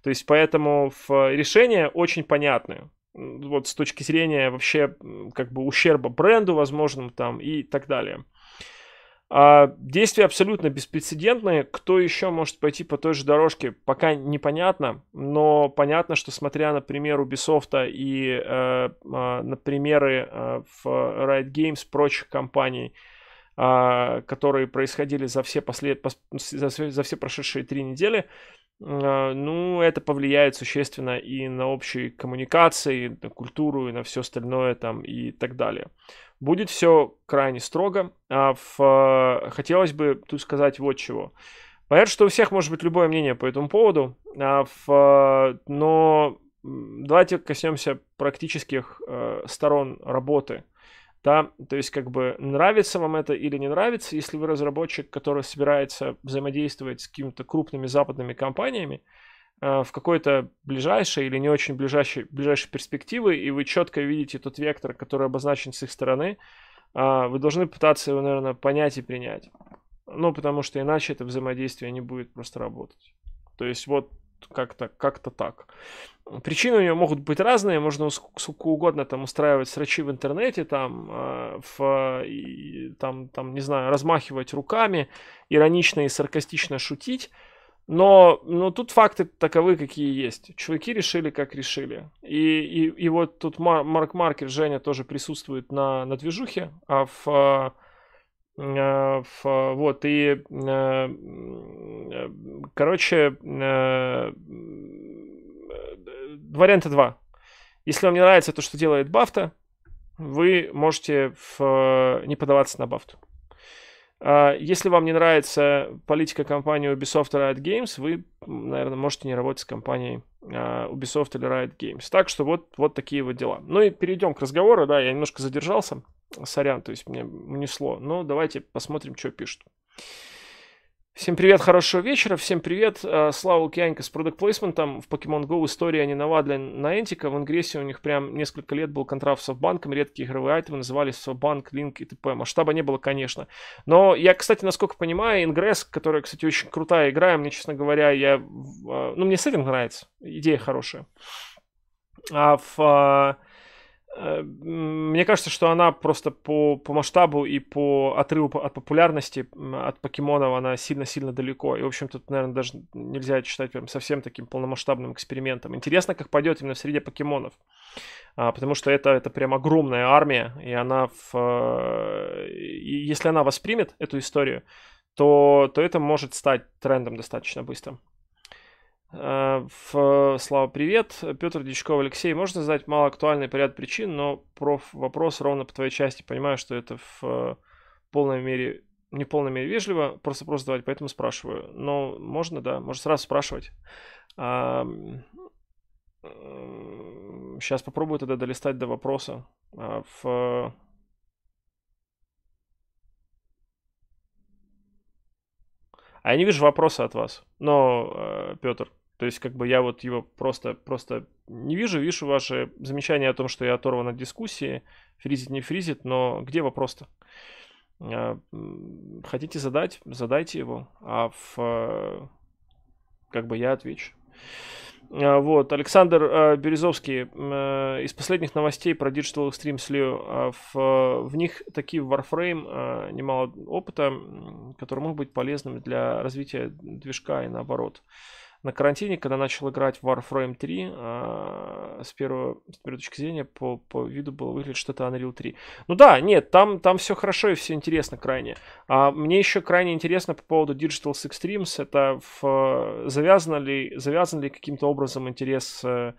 То есть поэтому решение очень понятное. вот с точки зрения вообще как бы ущерба бренду возможным там и так далее. А, действия абсолютно беспрецедентные. Кто еще может пойти по той же дорожке, пока непонятно. Но понятно, что смотря на пример Ubisoft и э, а, на примеры э, в Riot Games прочих компаний, а, которые происходили за все, послед... за, все, прошедшие три недели, э, ну, это повлияет существенно и на общие коммуникации, и на культуру, и на все остальное там и так далее. Будет все крайне строго. А в, а, хотелось бы тут сказать вот чего. Понятно, что у всех может быть любое мнение по этому поводу, а в, а, но давайте коснемся практических э, сторон работы. Да, то есть как бы нравится вам это или не нравится, если вы разработчик, который собирается взаимодействовать с какими-то крупными западными компаниями, Э, в какой-то ближайшей или не очень ближайшей, ближайшей перспективы, и вы четко видите тот вектор, который обозначен с их стороны, а, вы должны пытаться его, наверное, понять и принять. Ну, потому что иначе это взаимодействие не будет просто работать. То есть вот как-то как так. Причины у нее могут быть разные, можно сколько угодно там устраивать срачи в интернете, там, а, в, и, там, там, не знаю, размахивать руками, иронично и саркастично шутить, но, но тут факты таковы, какие есть. Чуваки решили, как решили. И, и, и вот тут Марк Маркер, Женя тоже присутствует на, на движухе, а в, э, э, в вот и э, короче варианта два. Если вам не нравится то, что делает Бафта, вы можете в, не подаваться на Бафту. А, если вам не нравится политика компании Ubisoft и Riot Games, вы, наверное, можете не работать с компанией а, Ubisoft или Riot Games. Так что вот, вот такие вот дела. Ну и перейдем к разговору. Да, я немножко задержался. Сорян, то есть мне унесло. Но давайте посмотрим, что пишут. Всем привет, хорошего вечера. Всем привет. Э, слава Лукьяненко с Product Placement. в Pokemon Go история не нова, для Наентика. В Ингрессе у них прям несколько лет был контракт с Совбанком. Редкие игровые айтемы назывались Совбанк, Линк и т.п. Масштаба не было, конечно. Но я, кстати, насколько понимаю, Ингресс, которая, кстати, очень крутая игра, мне, честно говоря, я... Э, ну, мне сеттинг нравится. Идея хорошая. А в э, мне кажется, что она просто по, по масштабу и по отрыву от популярности от покемонов она сильно-сильно далеко. И, в общем тут наверное, даже нельзя считать прям совсем таким полномасштабным экспериментом. Интересно, как пойдет именно в среде покемонов. А, потому что это, это прям огромная армия, и она в, э, и если она воспримет эту историю, то, то это может стать трендом достаточно быстро. В... Э, слава, привет. Петр Дичков, Алексей, можно задать малоактуальный по ряд причин, но проф вопрос ровно по твоей части. Понимаю, что это в полной мере, не в полной мере вежливо, просто вопрос задавать, поэтому спрашиваю. Но можно, да, можно сразу спрашивать. Сейчас э, попробую тогда долистать до вопроса. в... А, а я не вижу вопроса от вас. Но, э, Петр, то есть, как бы я вот его просто, просто не вижу. Вижу ваши замечания о том, что я оторван от дискуссии. Фризит, не фризит, но где вопрос-то? А, хотите задать? Задайте его. А в... Э, как бы я отвечу. А, вот, Александр э, Березовский э, из последних новостей про Digital Extreme Slew. А в, в них такие в Warframe немало опыта, который мог быть полезным для развития движка и наоборот. На карантине, когда начал играть в Warframe 3, э, а, с, первого, с первой точки зрения по, по виду было выглядит что-то Unreal 3. Ну да, нет, там, там все хорошо и все интересно крайне. А мне еще крайне интересно по поводу Digital Extremes, это в, завязано ли, завязан ли каким-то образом интерес... Э,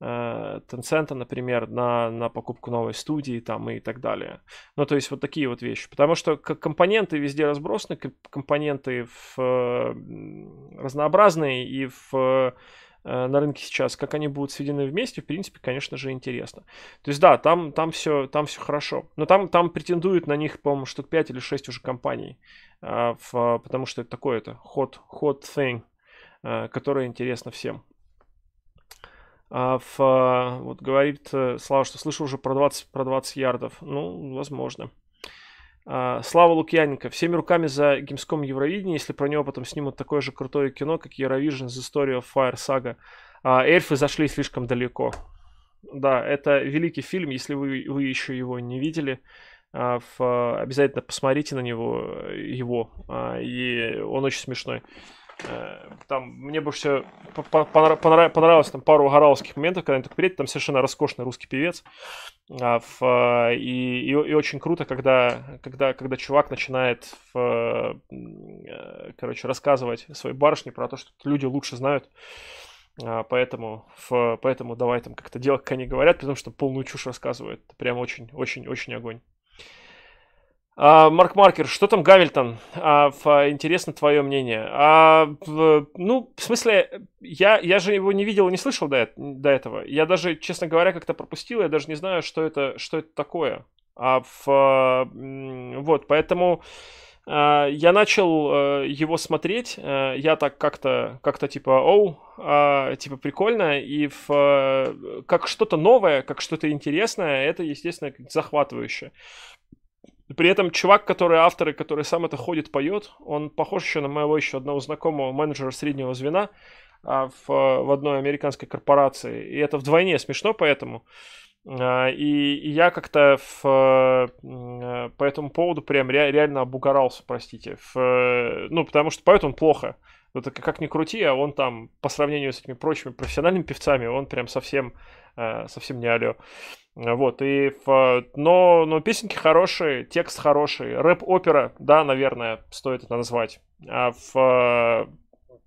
Э, Tencent, например, на, на покупку новой студии там и так далее. Ну, то есть вот такие вот вещи. Потому что компоненты везде разбросаны, компоненты в, э, разнообразные и в э, на рынке сейчас, как они будут сведены вместе, в принципе, конечно же, интересно. То есть, да, там, там, все, там все хорошо. Но там, там претендуют на них, по-моему, штук 5 или 6 уже компаний. в, потому что это такое-то hot, hot thing, а, которое интересно всем в, а, вот говорит э, Слава, что слышал уже про 20, про 20 ярдов. Ну, возможно. А, Слава Лукьяненко. Всеми руками за геймском Евровидение, если про него потом снимут такое же крутое кино, как Eurovision The Story of Fire Saga. А, эльфы зашли слишком далеко. Да, это великий фильм, если вы, вы еще его не видели. обязательно посмотрите на него, его, и он очень смешной. Э, там мне бы все понравилось там пару гораловских моментов, когда они так приедут, там совершенно роскошный русский певец. В, а, э, и, и, и очень круто, когда, когда, когда чувак начинает в, э, короче, рассказывать своей барышне про то, что люди лучше знают. А, поэтому, в, поэтому давай там как-то делать, как они говорят, потому что полную чушь рассказывает, Прям очень, очень, очень огонь. А, Марк Маркер, что там Гамильтон? А, а, интересно твое мнение. ну, в смысле, я, я же его не видел и не слышал до, до этого. Я даже, честно говоря, как-то пропустил, я даже не знаю, что это, что это такое. вот, поэтому я начал э, его смотреть, э, я так как-то, как-то типа, оу, типа прикольно, и в, как что-то новое, как что-то интересное, это, естественно, захватывающе при этом чувак, который автор и который сам это ходит, поет, он похож еще на моего еще одного знакомого менеджера среднего звена а, в, в одной американской корпорации. И это вдвойне смешно, поэтому... А, и, и я как-то в, э, по этому поводу прям ре, реально обугарался, простите. В, ну, потому что поет он плохо. это как ни крути, а он там по сравнению с этими прочими профессиональными певцами, он прям совсем Э, совсем не алё. Вот, и в, но, но песенки хорошие, текст хороший, рэп-опера, да, наверное, стоит это назвать. А в,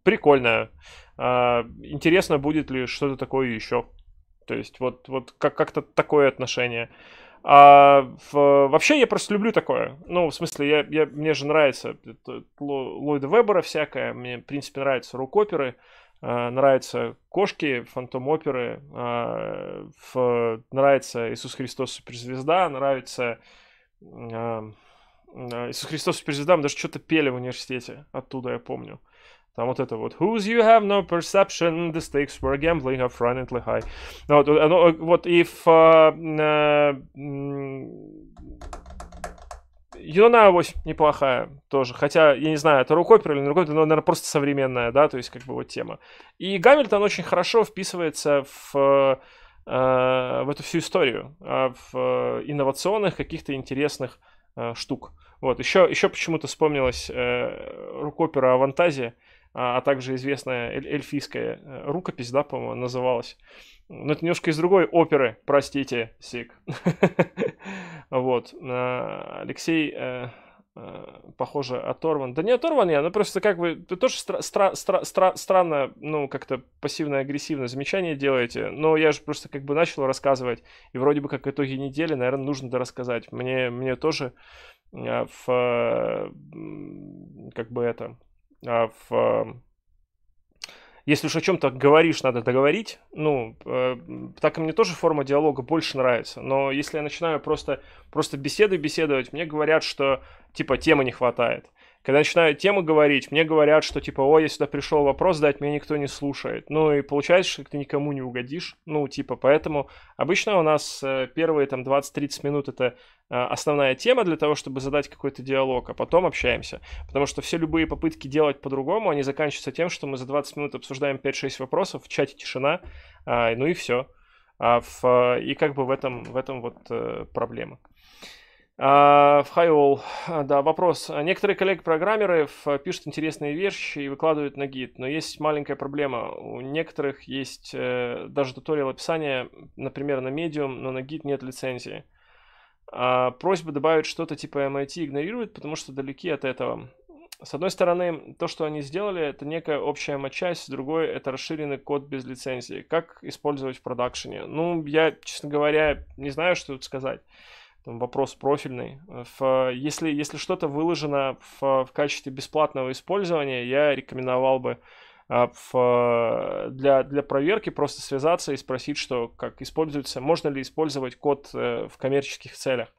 прикольная. А, интересно, будет ли что-то такое еще. То есть вот, вот как- как-то такое отношение. А в, вообще я просто люблю такое. Ну, в смысле, я, я, мне же нравится Ллойда Вебера всякое, мне, в принципе, нравятся рок-оперы. Э, нравятся кошки, фантом оперы, э, нравится Иисус Христос суперзвезда, нравится э, Иисус Христос суперзвезда, мы даже что-то пели в университете, оттуда я помню. Там вот это вот Whose you have no perception, the stakes were gambling are frighteningly high. Вот, вот и в Юна 8 неплохая тоже. Хотя, я не знаю, это рукой или рукой, но, наверное, просто современная, да, то есть как бы вот тема. И Гамильтон очень хорошо вписывается в э, в эту всю историю, э, в э, инновационных каких-то интересных штук. Вот, еще, еще почему-то вспомнилась рукопера «Авантазия», а, а также известная эльфийская рукопись, да, по-моему, называлась. Ну, это немножко из другой оперы, простите, Сик. Вот. А, Алексей, э, э, похоже, оторван. Да не оторван я, ну просто как бы вы... Тоже странно, ну, как-то пассивно-агрессивно замечание делаете, но я же просто как бы начал рассказывать, и вроде бы как итоги недели, наверное, нужно дорассказать. Мне, мне тоже а, в... как бы это... А, в если уж о чем-то говоришь, надо договорить. Ну, э, так и мне тоже форма диалога больше нравится. Но если я начинаю просто, просто беседы беседовать, мне говорят, что типа темы не хватает. Когда начинаю тему говорить, мне говорят, что типа, о, я сюда пришел вопрос дать, меня никто не слушает. Ну и получается, что ты никому не угодишь. Ну, типа, поэтому обычно у нас э, первые там 20-30 минут это э, основная тема для того, чтобы задать какой-то диалог, а потом общаемся. Потому что все любые попытки делать по-другому, они заканчиваются тем, что мы за 20 минут обсуждаем 5-6 вопросов, в чате тишина, а, ну и все. А в, э, и как бы в этом, в этом вот проблема. А, в Хайол, а, да, вопрос. Некоторые коллеги-программеры пишут интересные вещи и выкладывают на гид, но есть маленькая проблема. У некоторых есть э, даже туториал описания, например, на Medium, но на гид нет лицензии. А, просьба добавить что-то типа MIT игнорируют, потому что далеки от этого. С одной стороны, то, что они сделали, это некая общая матчасть, с другой, это расширенный код без лицензии. Как использовать в продакшене? Ну, я, честно говоря, не знаю, что тут сказать там вопрос профильный. В, если если что-то выложено в, в качестве бесплатного использования, я рекомендовал бы а, в, для, для проверки просто связаться и спросить, что как используется, можно ли использовать код э, в коммерческих целях.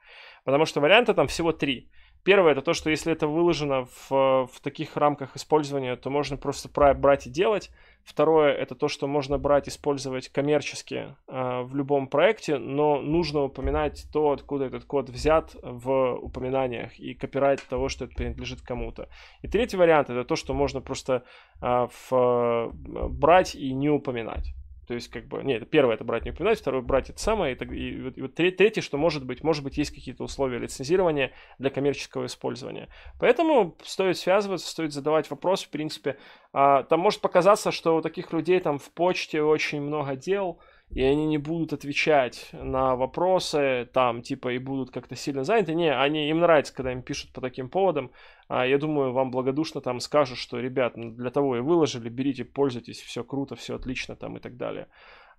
Потому что варианта там всего три. Первое, это то, что если это выложено в, в таких рамках использования, то можно просто брать и делать. Второе – это то, что можно брать, использовать коммерчески э, в любом проекте, но нужно упоминать то, откуда этот код взят в упоминаниях и копирайт того, что это принадлежит кому-то. И третий вариант – это то, что можно просто э, в, а, брать и не упоминать. То есть, как бы, нет, первое это брать не упоминать, второе брать это самое, и, и, и вот третье, что может быть, может быть, есть какие-то условия лицензирования для коммерческого использования. Поэтому стоит связываться, стоит задавать вопрос, в принципе, а, там может показаться, что у таких людей там в почте очень много дел, и они не будут отвечать на вопросы там, типа, и будут как-то сильно заняты. Не, они, им нравится, когда им пишут по таким поводам. А я думаю, вам благодушно там скажут, что, ребят, ну, для того и выложили, берите, пользуйтесь, все круто, все отлично там и так далее.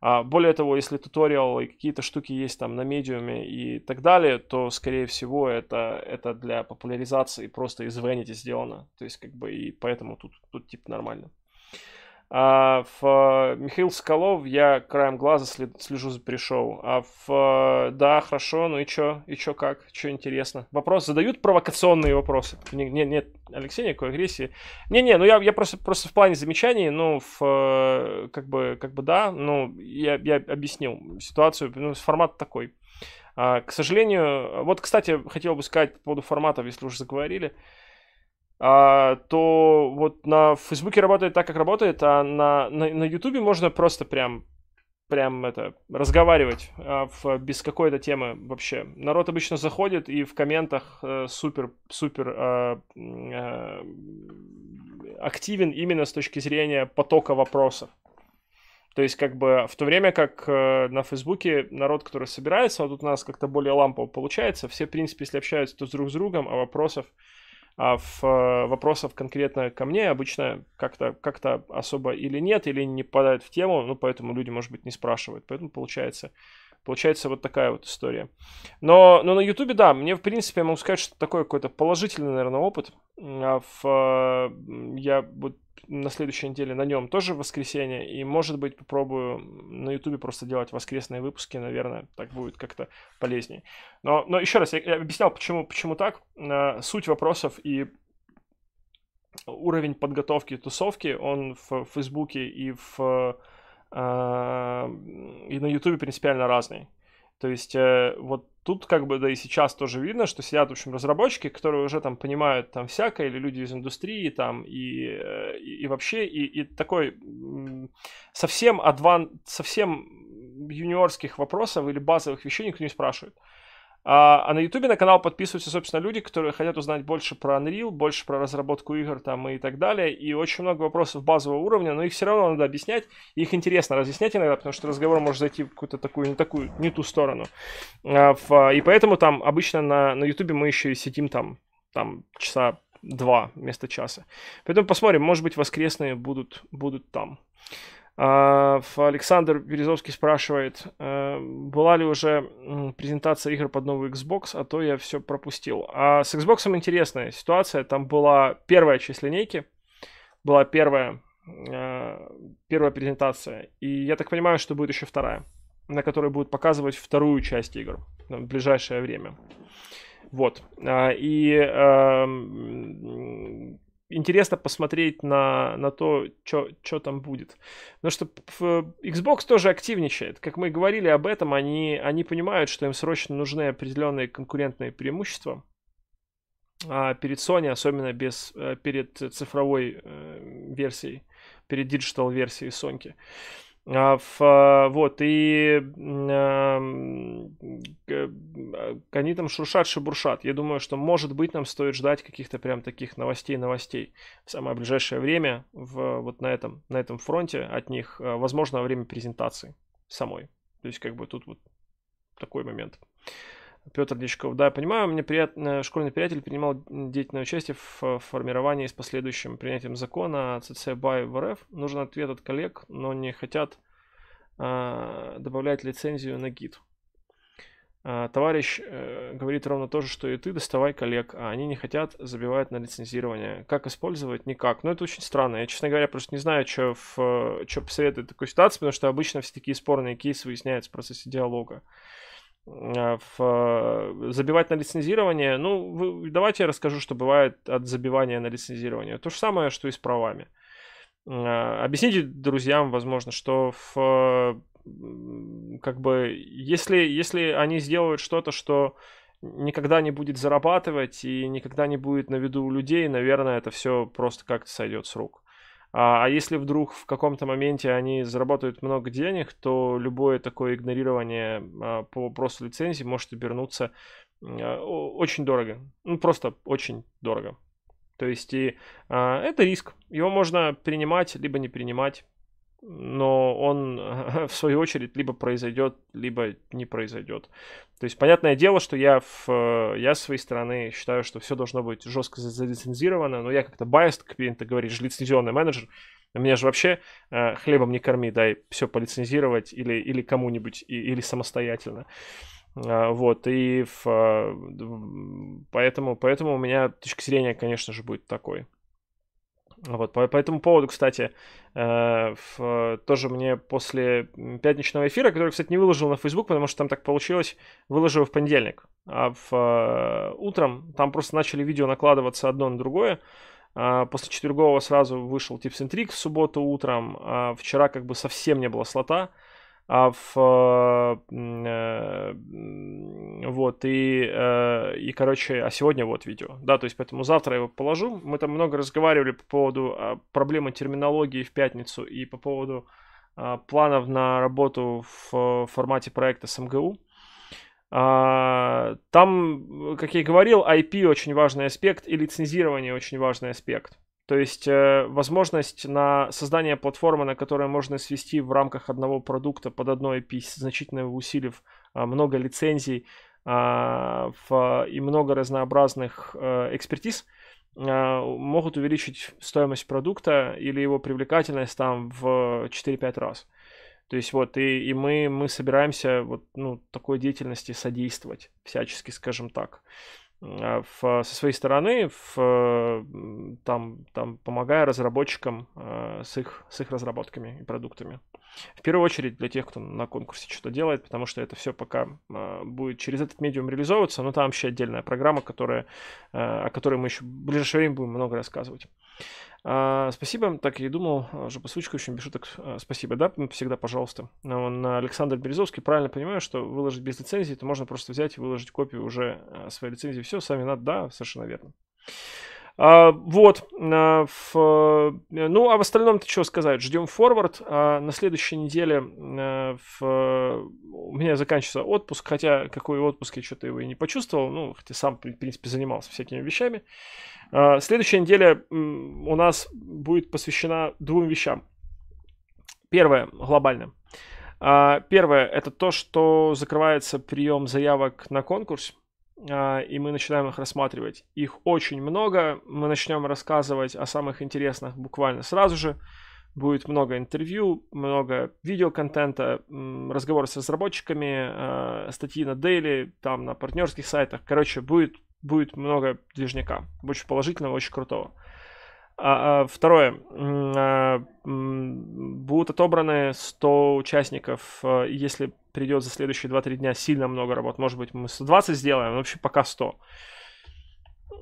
А более того, если туториал и какие-то штуки есть там на медиуме и так далее, то, скорее всего, это, это для популяризации просто из Vanity сделано. То есть, как бы, и поэтому тут, тут типа нормально. А в э, Михаил Скалов я краем глаза слежу за пришел. А в э, да, хорошо, ну и чё, и чё как, чё интересно. Вопрос задают провокационные вопросы. Не, нет, нет Алексей, никакой агрессии. Не-не, ну я, я просто, просто в плане замечаний, ну, в, э, как бы, как бы да, ну, я, я объяснил ситуацию, ну, формат такой. А, к сожалению, вот, кстати, хотел бы сказать по поводу форматов, если уже заговорили. А, то вот на Фейсбуке работает так, как работает, а на, на, на Ютубе можно просто прям прям это разговаривать а, в, без какой-то темы вообще. Народ обычно заходит и в комментах э, супер супер э, э, активен именно с точки зрения потока вопросов. То есть, как бы, в то время как э, на Фейсбуке народ, который собирается, а тут у нас как-то более лампово получается, все, в принципе, если общаются, то друг с другом, а вопросов а в э, вопросов конкретно ко мне обычно как-то как, -то, особо или нет, или не попадают в тему, ну, поэтому люди, может быть, не спрашивают. Поэтому получается Получается вот такая вот история. Но, но на Ютубе, да, мне, в принципе, я могу сказать, что такой какой-то положительный, наверное, опыт. А, в, а, я вот на следующей неделе на нем тоже в воскресенье, и, может быть, попробую на Ютубе просто делать воскресные выпуски, наверное, так будет как-то полезнее. Но, но еще раз, я, я объяснял, почему, почему так. А, суть вопросов и уровень подготовки тусовки, он в Фейсбуке и в Эм, и на Ютубе принципиально разный. То есть э, вот тут как бы, да и сейчас тоже видно, что сидят, в общем, разработчики, которые уже там понимают там всякое, или люди из индустрии там, и, э, и, и вообще, и, и такой совсем адван, совсем юниорских вопросов или базовых вещей никто не спрашивает. А, а на Ютубе на канал подписываются, собственно, люди, которые хотят узнать больше про Unreal, больше про разработку игр там и так далее. И очень много вопросов базового уровня, но их все равно надо объяснять. их интересно разъяснять иногда, потому что разговор может зайти в какую-то такую, не такую, не ту сторону. А, в, а, и поэтому там обычно на, на Ютубе мы еще и сидим там, там часа два вместо часа. Поэтому посмотрим, может быть, воскресные будут, будут там. А, Александр Березовский спрашивает, э, была ли уже презентация игр под новый Xbox, а то я все пропустил. А с Xbox интересная ситуация. Там была первая часть линейки, была первая, э, первая презентация. И я так понимаю, что будет еще вторая, на которой будут показывать вторую часть игр в ближайшее время. Вот. А, и эм, интересно посмотреть на, на то, что там будет. Потому что Xbox тоже активничает. Как мы говорили об этом, они, они понимают, что им срочно нужны определенные конкурентные преимущества а перед Sony, особенно без, э, перед цифровой э, версией, перед диджитал-версией Соньки. В, а вот, и эм, они там шуршат, шебуршат. Я думаю, что, может быть, нам стоит ждать каких-то прям таких новостей-новостей в самое ближайшее время в, вот на этом, на этом фронте от них, э, возможно, во время презентации самой. То есть, как бы тут вот такой момент. Петр Дичков. Да, я понимаю, мне приятно, э, школьный приятель принимал деятельное участие в э, формировании с последующим принятием закона о ЦЦ БАЙ в РФ. Нужен ответ от коллег, но не хотят э, добавлять лицензию на гид. А, товарищ э, говорит ровно то же, что и ты, доставай коллег, а они не хотят, забивают на лицензирование. Как использовать? Никак. Но ну, это очень странно. Я, честно говоря, просто не знаю, что, в, э, что посоветует такой ситуации, потому что обычно все такие спорные кейсы выясняются в процессе диалога. А, в, э, забивать на лицензирование, ну, вы, давайте я расскажу, что бывает от забивания на лицензирование. То же самое, что и с правами. А, объясните друзьям, возможно, что в как бы, если, если они сделают что-то, что никогда не будет зарабатывать и никогда не будет на виду у людей, наверное, это все просто как-то сойдет с рук. А, а если вдруг в каком-то моменте они заработают много денег, то любое такое игнорирование а, по вопросу лицензии может обернуться а, очень дорого. Ну, просто очень дорого. То есть и, а, это риск. Его можно принимать, либо не принимать но он, в свою очередь, либо произойдет, либо не произойдет. То есть, понятное дело, что я, в, э, я с своей стороны считаю, что все должно быть жестко залицензировано, но я как-то байст, как ты говорить, лицензионный менеджер, меня же вообще э, хлебом не корми, дай все полицензировать или, или кому-нибудь, и, или самостоятельно. А, вот, и в, э, поэтому, поэтому у меня точка зрения, конечно же, будет такой. Вот, по, по этому поводу, кстати, э, в, тоже мне после пятничного эфира, который, кстати, не выложил на Facebook, потому что там так получилось, выложил в понедельник. А в, э, утром там просто начали видео накладываться одно на другое. А после четвергового сразу вышел Tips and Tricks в субботу утром. А вчера как бы совсем не было слота а в а, э, вот и э, и короче, а сегодня вот видео, да, то есть поэтому завтра я его положу. Мы там много разговаривали по поводу а, проблемы терминологии в пятницу и по поводу а, планов на работу в э, формате проекта с МГУ. Там, как я и говорил, IP очень важный аспект и лицензирование очень важный аспект. То есть э, возможность на создание платформы, на которой можно свести в рамках одного продукта под одной API, значительно усилив э, а, много лицензий э, в, и много разнообразных э, экспертиз, э, могут увеличить стоимость продукта или его привлекательность там в 4-5 раз. То есть вот, и, и мы, мы собираемся вот ну, такой деятельности содействовать, всячески, скажем так. А, в, со своей стороны, в, там, там, помогая разработчикам а, с их, с их разработками и продуктами. В первую очередь для тех, кто на конкурсе что-то делает, потому что это все пока а, будет через этот медиум реализовываться, но там вообще отдельная программа, которая, о которой мы еще в ближайшее время будем много рассказывать. А, спасибо, так я и думал, уже по жопосучка очень пишу, так а, спасибо, да, всегда, пожалуйста. А Он, Александр Березовский, правильно понимаю, что выложить без лицензии, то можно просто взять и выложить копию уже своей лицензии, все, сами надо, да, совершенно верно. А, вот. в, а, э, ну, а в остальном-то что сказать? Ждем форвард. А на следующей неделе в, у меня заканчивается отпуск, хотя какой отпуск, я что-то его и не почувствовал. Ну, хотя сам, в принципе, занимался всякими вещами. следующая неделя у нас будет посвящена двум вещам. Первое, глобально. Первое, это то, что закрывается прием заявок на конкурс. А, и мы начинаем их рассматривать. Их очень много, мы начнем рассказывать о самых интересных буквально сразу же. Будет много интервью, много видеоконтента, разговоры с разработчиками, а, статьи на Daily, там на партнерских сайтах. Короче, будет, будет много движняка, очень положительного, очень крутого. А, второе. Будут отобраны 100 участников. Если придет за следующие 2-3 дня сильно много работ. Может быть, мы 120 сделаем, но вообще пока 100.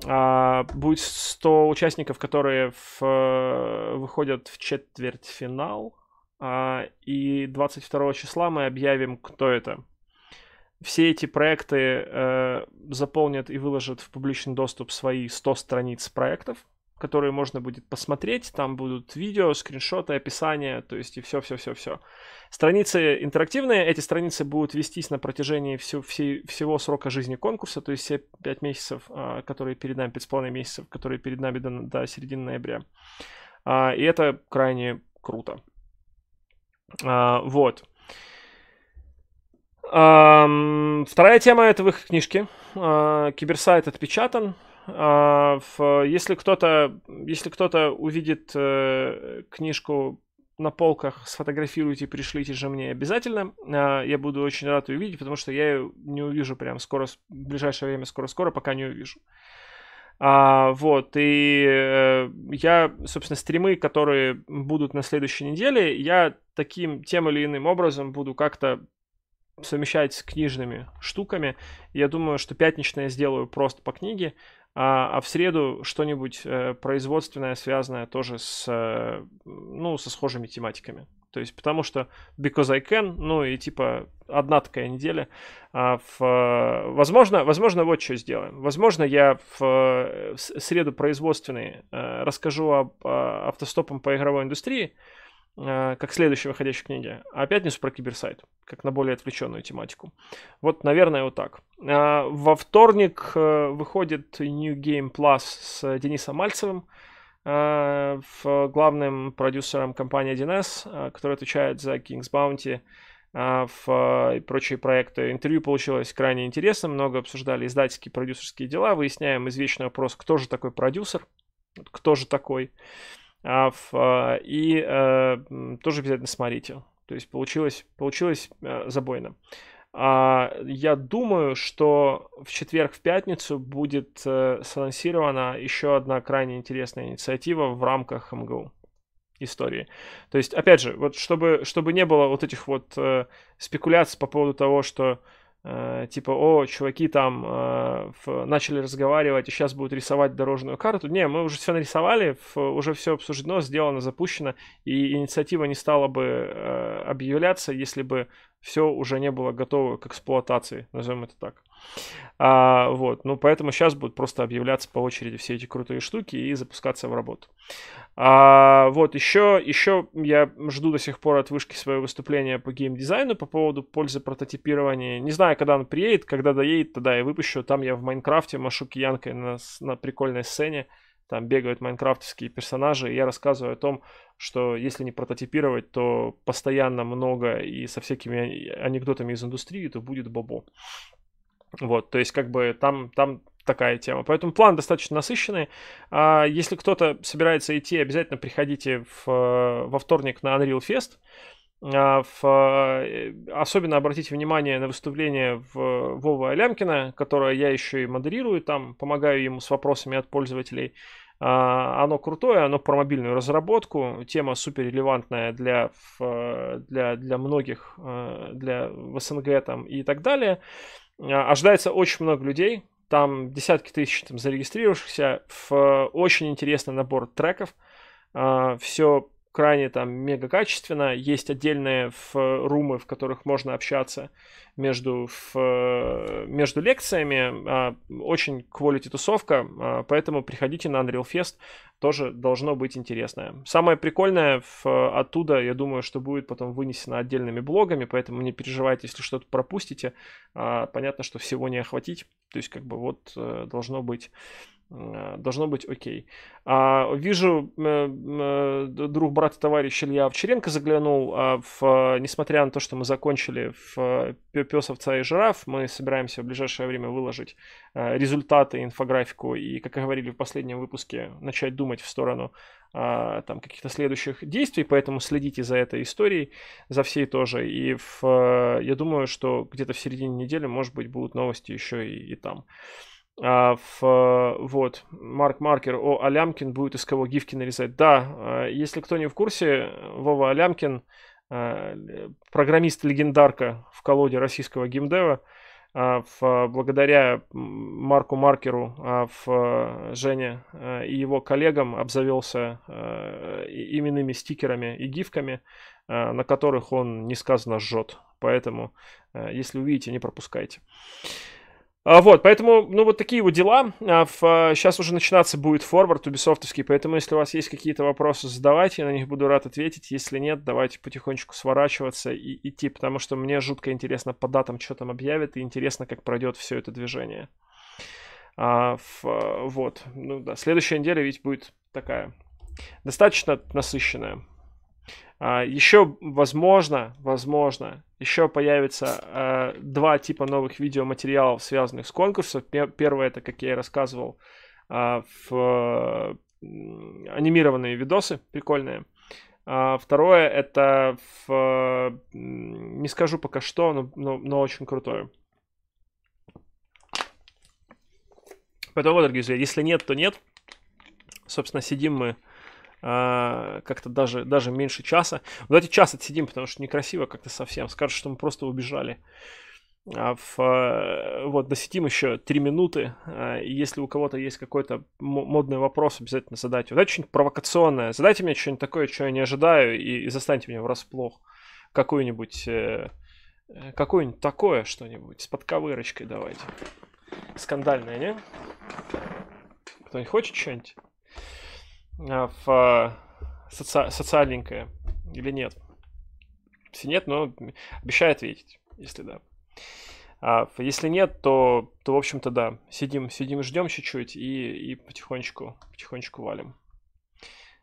А, будет 100 участников, которые в, э, выходят в четвертьфинал. А, и 22 числа мы объявим, кто это. Все эти проекты э, заполнят и выложат в публичный доступ свои 100 страниц проектов которые можно будет посмотреть. Там будут видео, скриншоты, описание, то есть и все-все-все-все. Страницы интерактивные. Эти страницы будут вестись на протяжении всю, всей, всего срока жизни конкурса, то есть все 5 месяцев, а, которые перед нами, 5,5 месяцев, которые перед нами до, до середины ноября. А, и это крайне круто. А, вот. Вторая тема это в книжки Киберсайт отпечатан. А, если кто-то, если кто-то увидит э, книжку на полках, сфотографируйте, пришлите же мне обязательно. А, я буду очень рад ее увидеть, потому что я ее не увижу прям скоро, в ближайшее время скоро-скоро, пока не увижу. А, вот, и э, я, собственно, стримы, которые будут на следующей неделе, я таким тем или иным образом буду как-то совмещать с книжными штуками. Я думаю, что пятничное сделаю просто по книге, а, а в среду что-нибудь э, производственное, связанное тоже с, э, ну, со схожими тематиками. То есть, потому что because I can, ну и типа одна такая неделя. А в, э, возможно, возможно, вот что сделаем. Возможно, я в, в э, среду производственный э, расскажу об э, автостопом по игровой индустрии, Э, как следующей выходящей книге. а пятницу про киберсайт, как на более отвлеченную тематику. Вот, наверное, вот так. Э, во вторник э, выходит New Game Plus с Денисом Мальцевым, главным продюсером компании 1С, который отвечает за King's Bounty в прочие проекты. Интервью получилось крайне интересным, много обсуждали издательские продюсерские дела, выясняем извечный вопрос, кто же такой продюсер, кто же такой. А, а, и э, тоже обязательно смотрите. То есть получилось, получилось э, забойно. А, я думаю, что в четверг, в пятницу будет санонсирована э, еще одна крайне интересная инициатива в рамках МГУ истории. То есть, опять же, вот чтобы, чтобы не было вот этих вот э, спекуляций по поводу того, что э, типа, о, чуваки там э, в, начали разговаривать и сейчас будут рисовать дорожную карту. Не, мы уже все нарисовали, в, уже все обсуждено, сделано, запущено, и инициатива не стала бы э, объявляться, если бы все уже не было готово к эксплуатации, назовем это так. А, вот, ну поэтому сейчас будут просто объявляться по очереди все эти крутые штуки и запускаться в работу. А, вот, еще, еще я жду до сих пор от вышки свое выступление по геймдизайну по поводу пользы прототипирования. Не знаю, когда он приедет, когда доедет, тогда я выпущу. Там я в Майнкрафте машу киянкой на, на прикольной сцене. Там бегают майнкрафтовские персонажи, и я рассказываю о том, что если не прототипировать, то постоянно много и со всякими анекдотами из индустрии, то будет бобо. Вот, то есть как бы там, там такая тема. Поэтому план достаточно насыщенный. А, если кто-то собирается идти, обязательно приходите в, во вторник на Unreal Fest. А, в, э, особенно обратите внимание на выступление в, Вова Алямкина, которое я еще и модерирую, там помогаю ему с вопросами от пользователей. А, оно крутое, оно про мобильную разработку. Тема супер релевантная для, для, для многих, э, для в СНГ там и так далее. Ожидается очень много людей там десятки тысяч там, зарегистрировавшихся, в, э, очень интересный набор треков, а, все крайне там мега качественно. Есть отдельные в, румы, в которых можно общаться между, в, между лекциями. А, очень quality тусовка, а, поэтому приходите на Unreal Fest, тоже должно быть интересное Самое прикольное в, оттуда, я думаю, что будет потом вынесено отдельными блогами, поэтому не переживайте, если что-то пропустите. А, понятно, что всего не охватить, то есть как бы вот э, должно быть Э, должно быть окей. А, вижу, э, э, друг, брат, товарищ Илья Овчаренко заглянул, а в, несмотря на то, что мы закончили в «Пес, овца и жираф», мы собираемся в ближайшее время выложить результаты, инфографику и, как и говорили в последнем выпуске, начать думать в сторону а, там каких-то следующих действий, поэтому следите за этой историей, за всей тоже. И в, я думаю, что где-то в середине недели, может быть, будут новости еще и, и там. А, в, э, вот, Марк Маркер, о, Алямкин будет из кого гифки нарезать. Да, э, если кто не в курсе, Вова Алямкин, э, программист легендарка в колоде российского геймдева, в, а, благодаря Марку Маркеру в а, Жене и его коллегам обзавелся именными стикерами и гифками, на которых он несказанно жжет. Поэтому, если увидите, не пропускайте. А, вот, поэтому, ну, вот такие вот дела. Сейчас а, а, уже начинаться будет форвард убисофтовский, поэтому, если у вас есть какие-то вопросы, задавайте, я на них буду рад ответить. Если нет, давайте потихонечку сворачиваться и идти, потому что мне жутко интересно по датам, что там объявят, и интересно, как пройдет все это движение. вот, ну да, следующая неделя ведь будет такая достаточно насыщенная. А, еще, возможно, возможно, еще появится э, два типа новых видеоматериалов, связанных с конкурсом. Первое, это, как я и рассказывал, а, в анимированные видосы прикольные. А второе, это в... не скажу пока что, но, но, но очень крутое. Поэтому, дорогие друзья, если нет, то нет. Собственно, сидим мы а, как-то даже, даже меньше часа. Давайте час отсидим, потому что некрасиво как-то совсем. Скажут, что мы просто убежали. А в, э, вот, досетим еще 3 минуты. А, если у кого-то есть какой-то модный вопрос, обязательно задайте. Дайте что-нибудь провокационное. Задайте мне что-нибудь такое, чего я не ожидаю, и, и застаньте меня врасплох. Какую-нибудь... Э, э, какое такое что-нибудь. С подковырочкой давайте. Скандальное, не? Кто-нибудь хочет что-нибудь? в а, соци- социальненькое или нет? Если нет, но ну, обещаю ответить, если да. А если нет, то, то в общем-то, да, сидим, сидим, ждем чуть-чуть и, и потихонечку, потихонечку валим.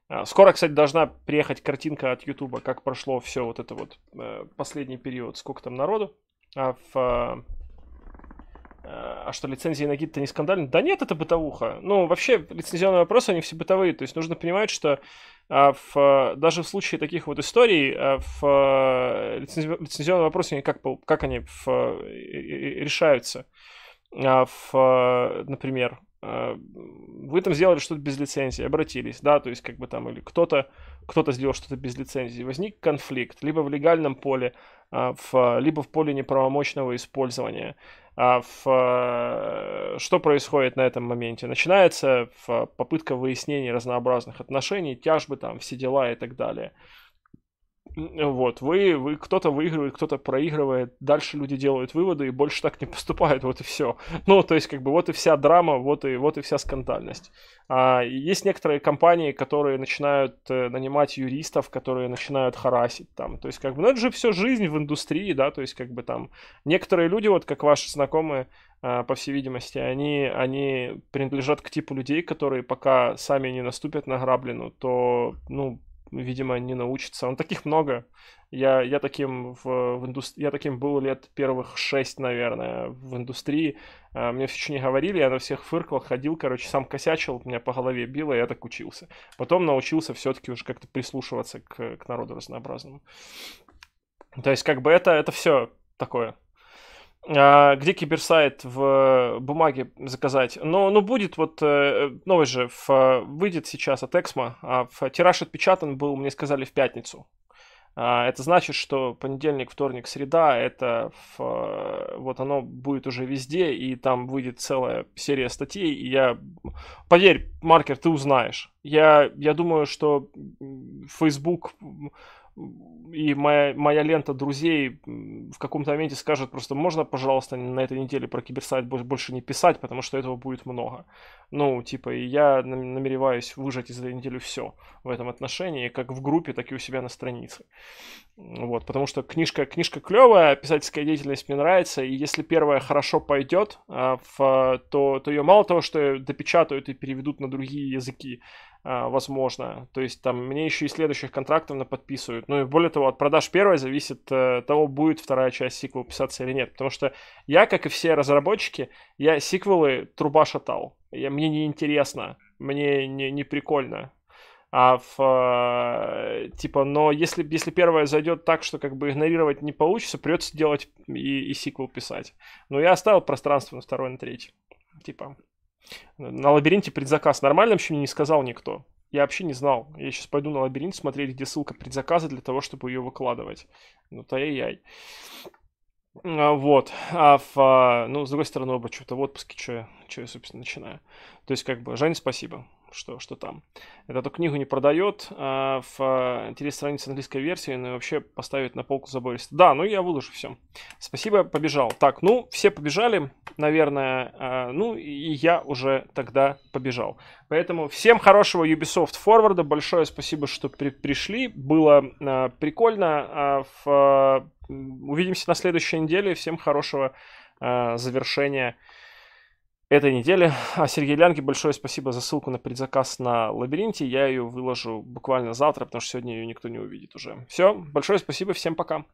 А, скоро, кстати, должна приехать картинка от Ютуба, как прошло все вот это вот э, последний период, сколько там народу. А в а что лицензии на гид-то не скандальны? Да нет, это бытовуха. Ну, вообще, лицензионные вопросы, они все бытовые. То есть нужно понимать, что а, в, а, даже в случае таких вот историй а, в а, лицензи... лицензионные вопросы, они как, как они в, а, решаются. А, в, например, вы там сделали что-то без лицензии, обратились, да, то есть как бы там или кто-то кто-то сделал что-то без лицензии, возник конфликт либо в легальном поле, в, либо в поле неправомочного использования. А, в, э, что происходит на этом моменте? Начинается э, попытка выяснения разнообразных отношений, тяжбы там, все дела и так далее. Вот, вы, вы кто-то выигрывает, кто-то проигрывает, дальше люди делают выводы и больше так не поступают, вот и все. Ну, то есть, как бы, вот и вся драма, вот и, вот и вся скандальность. А, есть некоторые компании, которые начинают э, нанимать юристов, которые начинают харасить там, то есть, как бы, ну, это же все жизнь в индустрии, да, то есть, как бы, там, некоторые люди, вот, как ваши знакомые, э, по всей видимости, они, они принадлежат к типу людей, которые пока сами не наступят на граблину, то, ну, видимо, не научится. Он таких много. Я, я таким в, в индуст я таким был лет первых шесть, наверное, в индустрии. А, мне все не говорили, я на всех фыркал, ходил, короче, сам косячил, меня по голове било, и я так учился. Потом научился все-таки уже как-то прислушиваться к, к народу разнообразному. То есть, как бы это, это все такое а, где киберсайт в э, бумаге заказать. Но, ну, ну, будет вот э, новый же, в, а, выйдет сейчас от Эксмо. А в, тираж отпечатан был, мне сказали, в пятницу. А, это значит, что понедельник, вторник, среда, это в, вот оно будет уже везде, и там выйдет целая серия статей. И я, поверь, маркер, ты узнаешь. Я, я думаю, что Facebook и моя, моя лента друзей в каком-то моменте скажет просто, можно, пожалуйста, на этой неделе про киберсайт больше не писать, потому что этого будет много. Ну, типа, и я намереваюсь выжать из этой недели все в этом отношении, как в группе, так и у себя на странице. Вот, потому что книжка, книжка клевая, писательская деятельность мне нравится, и если первая хорошо пойдет, а, то, то ее мало того, что допечатают и переведут на другие языки, а, возможно. То есть там мне еще и следующих контрактов на подписывают. Ну и более того, от продаж первой зависит э, того, будет вторая часть сиквела писаться или нет. Потому что я, как и все разработчики, я сиквелы труба шатал. Я, мне не интересно, мне не, не прикольно. А в, э, типа, но если, если первое зайдет так, что как бы игнорировать не получится, придется делать и, и сиквел писать. Но я оставил пространство на второй, на третий. Типа, на лабиринте предзаказ нормально вообще мне не сказал никто. Я вообще не знал. Я сейчас пойду на лабиринт смотреть, где ссылка предзаказа для того, чтобы ее выкладывать. Ну, то ай-яй. А, вот. А в, а, ну, с другой стороны, оба что-то в отпуске, что я, что я, собственно, начинаю. То есть, как бы, Жень, спасибо что, что там. Это Эту книгу не продает, а в а, интерес страницы английской версии, но ну, вообще поставить на полку забористо. Да, ну я выложу все. Спасибо, побежал. Так, ну, все побежали, наверное, а, ну и я уже тогда побежал. Поэтому всем хорошего Ubisoft форварда, большое спасибо, что при пришли, было э, прикольно. Э, в, э, увидимся на следующей неделе, всем хорошего э, завершения этой недели. А Сергей Лянке большое спасибо за ссылку на предзаказ на лабиринте. Я ее выложу буквально завтра, потому что сегодня ее никто не увидит уже. Все, большое спасибо, всем пока.